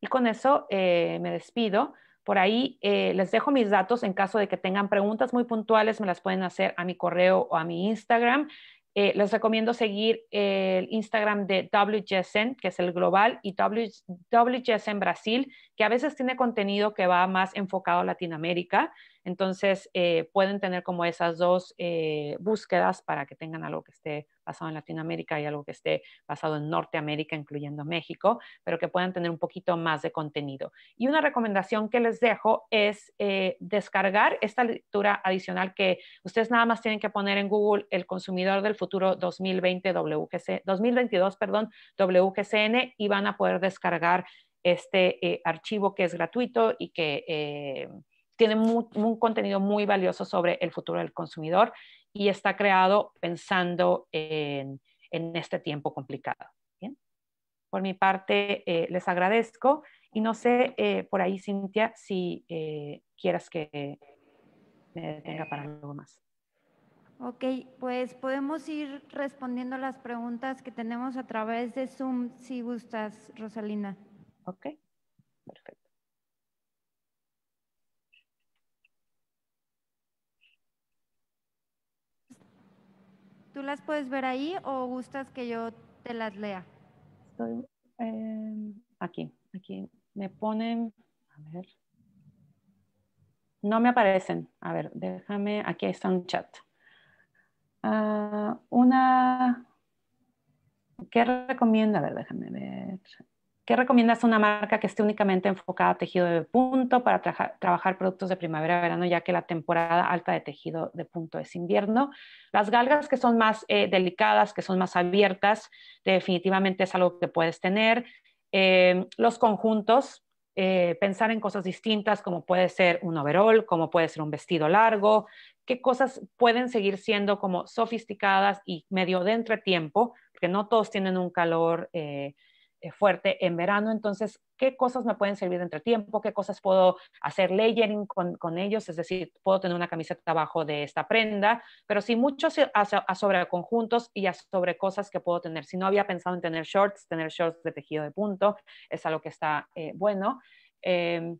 Y con eso eh, me despido. Por ahí eh, les dejo mis datos en caso de que tengan preguntas muy puntuales, me las pueden hacer a mi correo o a mi Instagram. Eh, les recomiendo seguir el Instagram de WGSN, que es el global, y WGSN Brasil, que a veces tiene contenido que va más enfocado a Latinoamérica. Entonces, eh, pueden tener como esas dos eh, búsquedas para que tengan algo que esté basado en Latinoamérica y algo que esté basado en Norteamérica, incluyendo México, pero que puedan tener un poquito más de contenido. Y una recomendación que les dejo es eh, descargar esta lectura adicional que ustedes nada más tienen que poner en Google el consumidor del futuro 2020 WGC, 2022, perdón, WGCN y van a poder descargar este archivo que es gratuito y que tiene un contenido muy valioso sobre el futuro del consumidor y está creado pensando en, este tiempo complicado. ¿Bien? Por mi parte, eh, les agradezco y no sé eh, por ahí, Cintia, si eh, quieras que me detenga para algo más. Ok, pues podemos ir respondiendo las preguntas que tenemos a través de Zoom, si gustas, Rosalina. Ok, perfecto. ¿Tú las puedes ver ahí o gustas que yo te las lea? Estoy, em, aquí, aquí. Me ponen, a ver. No me aparecen. A ver, déjame, aquí está un chat. Ah, una, ¿qué recomienda? A ver, déjame ver. ¿Qué recomiendas a una marca que esté únicamente enfocada a tejido de punto para trabajar productos de primavera-verano, ya que la temporada alta de tejido de punto es invierno? Las galgas que son más eh, delicadas, que son más abiertas, definitivamente es algo que puedes tener. Em, los conjuntos, eh, pensar en cosas distintas, como puede ser un overall, como puede ser un vestido largo, qué cosas pueden seguir siendo como sofisticadas y medio de entretiempo, porque no todos tienen un calor eh, eh, fuerte en verano. Entonces, ¿qué cosas me pueden servir de entretiempo? ¿Qué cosas puedo hacer layering con, con ellos? Es decir, puedo tener una camiseta abajo de esta prenda, pero sí muchos a, sobre conjuntos y a sobre cosas que puedo tener. Si no había pensado en tener shorts, tener shorts de tejido de punto es algo que está eh, bueno. Em,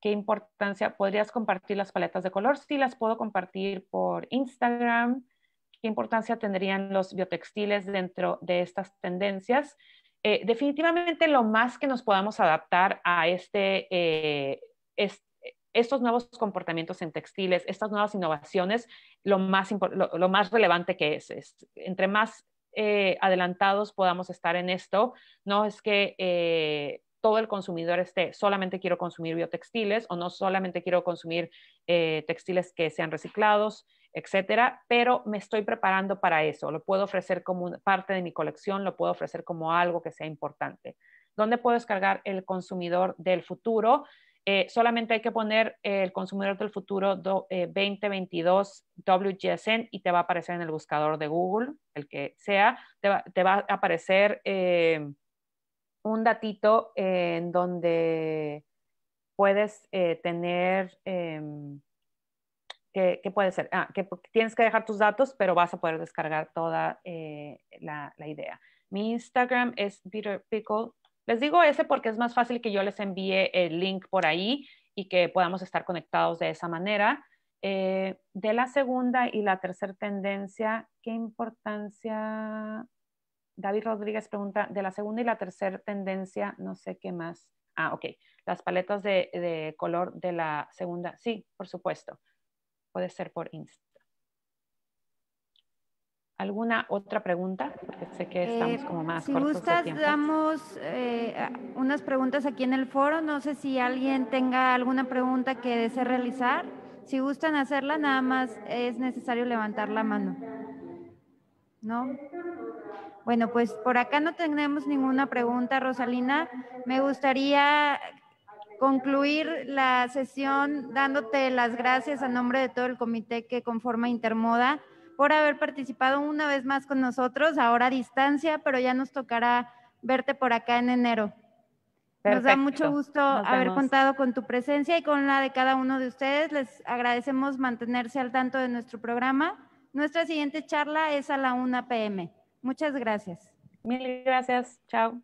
¿Qué importancia? ¿Podrías compartir las paletas de color? Sí, las puedo compartir por Instagram. ¿Qué importancia tendrían los biotextiles dentro de estas tendencias? Eh, definitivamente lo más que nos podamos adaptar a este, eh, estos nuevos comportamientos en textiles, estas nuevas innovaciones, lo más, relevante que es, entre más eh, adelantados podamos estar en esto, no es que todo el consumidor esté, solamente quiero consumir biotextiles o no solamente quiero consumir textiles que sean reciclados etcétera, pero me estoy preparando para eso. Lo puedo ofrecer como parte de mi colección, lo puedo ofrecer como algo que sea importante. ¿Dónde puedo descargar el consumidor del futuro? Eh, solamente hay que poner eh, el consumidor del futuro 2022 eh, WGSN y te va a aparecer en el buscador de Google, el que sea, te va, a aparecer un datito en donde puedes tener em, ¿Qué, puede ser? Ah, que tienes que dejar tus datos, pero vas a poder descargar toda eh, la, idea. Mi Instagram es Peter Pickle. Les digo ese porque es más fácil que yo les envíe el link por ahí y que podamos estar conectados de esa manera. Eh, de la segunda y la tercera tendencia, ¿qué importancia? David Rodríguez pregunta, de la segunda y la tercera tendencia, no sé qué más. Ah, ok. Las paletas de color de la segunda, sí, por supuesto puede ser por Insta. ¿Alguna otra pregunta? Porque sé que estamos eh, como más si Si gustas, damos eh, unas preguntas aquí en el foro. No sé si alguien tenga alguna pregunta que desee realizar. Si gustan hacerla, nada más es necesario levantar la mano. ¿No? Bueno, pues por acá no tenemos ninguna pregunta, Rosalina. Me gustaría concluir la sesión dándote las gracias a nombre de todo el comité que conforma Intermoda por haber participado una vez más con nosotros, ahora a distancia, pero ya nos tocará verte por acá en enero. Nos da mucho gusto haber contado con tu presencia y con la de cada uno de ustedes. Les agradecemos mantenerse al tanto de nuestro programa. Nuestra siguiente charla es a la 1 pm. Muchas gracias. Mil gracias. Chao.